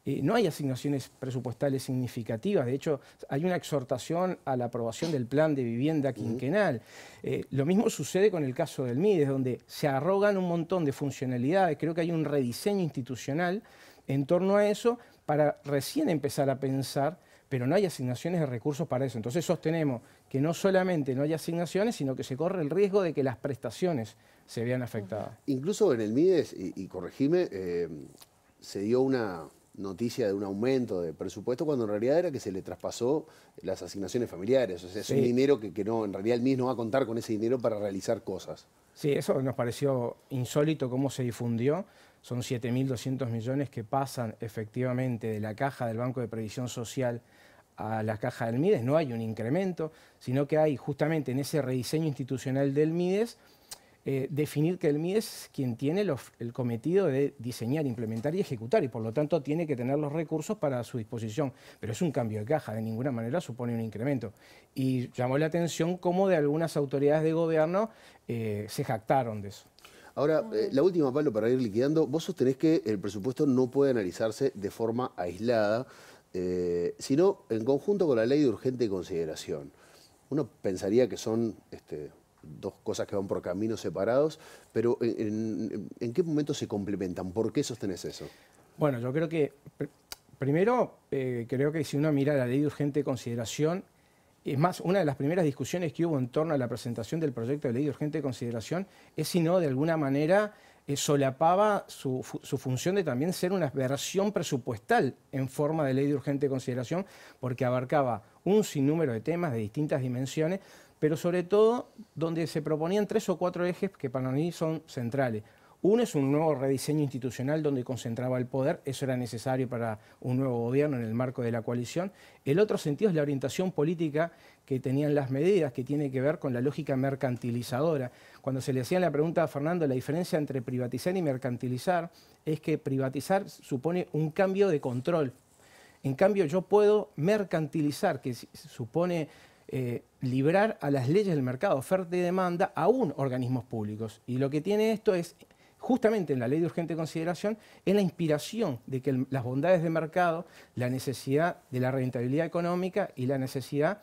eh, no hay asignaciones presupuestales significativas, de hecho hay una exhortación a la aprobación del plan de vivienda quinquenal. Eh, lo mismo sucede con el caso del MIDES, donde se arrogan un montón de funcionalidades, creo que hay un rediseño institucional en torno a eso para recién empezar a pensar pero no hay asignaciones de recursos para eso. Entonces sostenemos que no solamente no hay asignaciones, sino que se corre el riesgo de que las prestaciones se vean afectadas. Incluso en el MIDES, y, corregime, eh, se dio una, noticia de un aumento de presupuesto cuando en realidad era que se le traspasó las asignaciones familiares. O sea, es un dinero que, que, no, en realidad el MIS no va a contar con ese dinero para realizar cosas. Sí, eso nos pareció insólito cómo se difundió. Son 7.200 millones que pasan efectivamente de la caja del Banco de Previsión Social a la caja del MIDES. No hay un incremento, sino que hay justamente en ese rediseño institucional del MIDES eh, definir que el MIE es quien tiene el cometido de diseñar, implementar y ejecutar, y por lo tanto tiene que tener los recursos para su disposición. Pero es un cambio de caja, de ninguna manera supone un incremento. Y llamó la atención cómo de algunas autoridades de gobierno eh, se jactaron de eso. Ahora, eh, la última, Pablo, para ir liquidando, vos sostenés que el presupuesto no puede analizarse de forma aislada, sino en conjunto con la ley de urgente consideración. Uno pensaría que son este, dos cosas que van por caminos separados, pero ¿en, qué momento se complementan? ¿Por qué sostenes eso? Bueno, yo creo que, primero, eh, creo que si uno mira la ley de urgente consideración, es más, una de las primeras discusiones que hubo en torno a la presentación del proyecto de ley de urgente consideración es si no, de alguna manera, eh, solapaba su, su, función de también ser una versión presupuestal en forma de ley de urgente consideración, porque abarcaba un sinnúmero de temas de distintas dimensiones, pero sobre todo donde se proponían tres o cuatro ejes que para mí son centrales. Uno es un nuevo rediseño institucional donde concentraba el poder, eso era necesario para un nuevo gobierno en el marco de la coalición. El otro sentido es la orientación política que tenían las medidas, que tiene que ver con la lógica mercantilizadora. Cuando se le hacía la pregunta a Fernando, la diferencia entre privatizar y mercantilizar es que privatizar supone un cambio de control. En cambio, yo puedo mercantilizar, que supone eh, librar a las leyes del mercado, oferta y demanda, aún organismos públicos. Y lo que tiene esto es, justamente en la ley de urgente consideración, es la inspiración de que las bondades de mercado, la necesidad de la rentabilidad económica y la necesidad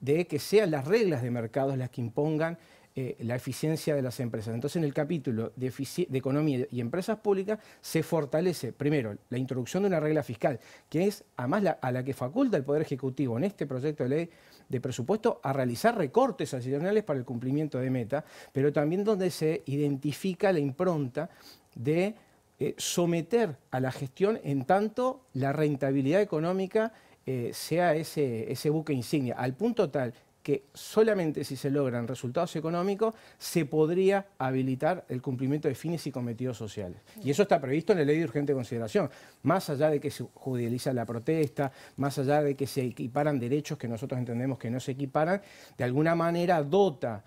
de que sean las reglas de mercado las que impongan eh, la eficiencia de las empresas. Entonces, en el capítulo de, economía y empresas públicas se fortalece, primero, la introducción de una regla fiscal, que es además a la que faculta el Poder Ejecutivo en este proyecto de ley de presupuesto a realizar recortes adicionales para el cumplimiento de meta, pero también donde se identifica la impronta de eh, someter a la gestión en tanto la rentabilidad económica eh, sea ese, ese buque insignia, al punto tal que solamente si se logran resultados económicos se podría habilitar el cumplimiento de fines y cometidos sociales. Y eso está previsto en la ley de urgente consideración, más allá de que se judicializa la protesta, más allá de que se equiparan derechos que nosotros entendemos que no se equiparan, de alguna manera dota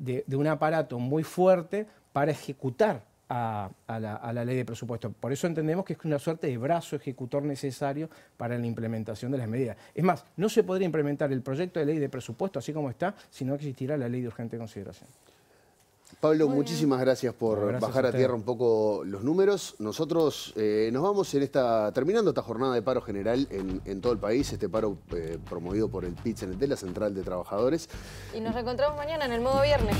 de un aparato muy fuerte para ejecutar a, la, ley de presupuesto. Por eso entendemos que es una suerte de brazo ejecutor necesario para la implementación de las medidas. Es más, no se podría implementar el proyecto de ley de presupuesto así como está si no existiera la ley de urgente consideración. Pablo, muchísimas gracias por bajar a, tierra un poco los números. Nosotros eh, nos vamos en esta, terminando esta jornada de paro general en, todo el país, este paro eh, promovido por el PITS en la Central de Trabajadores. Y nos reencontramos mañana en el modo viernes.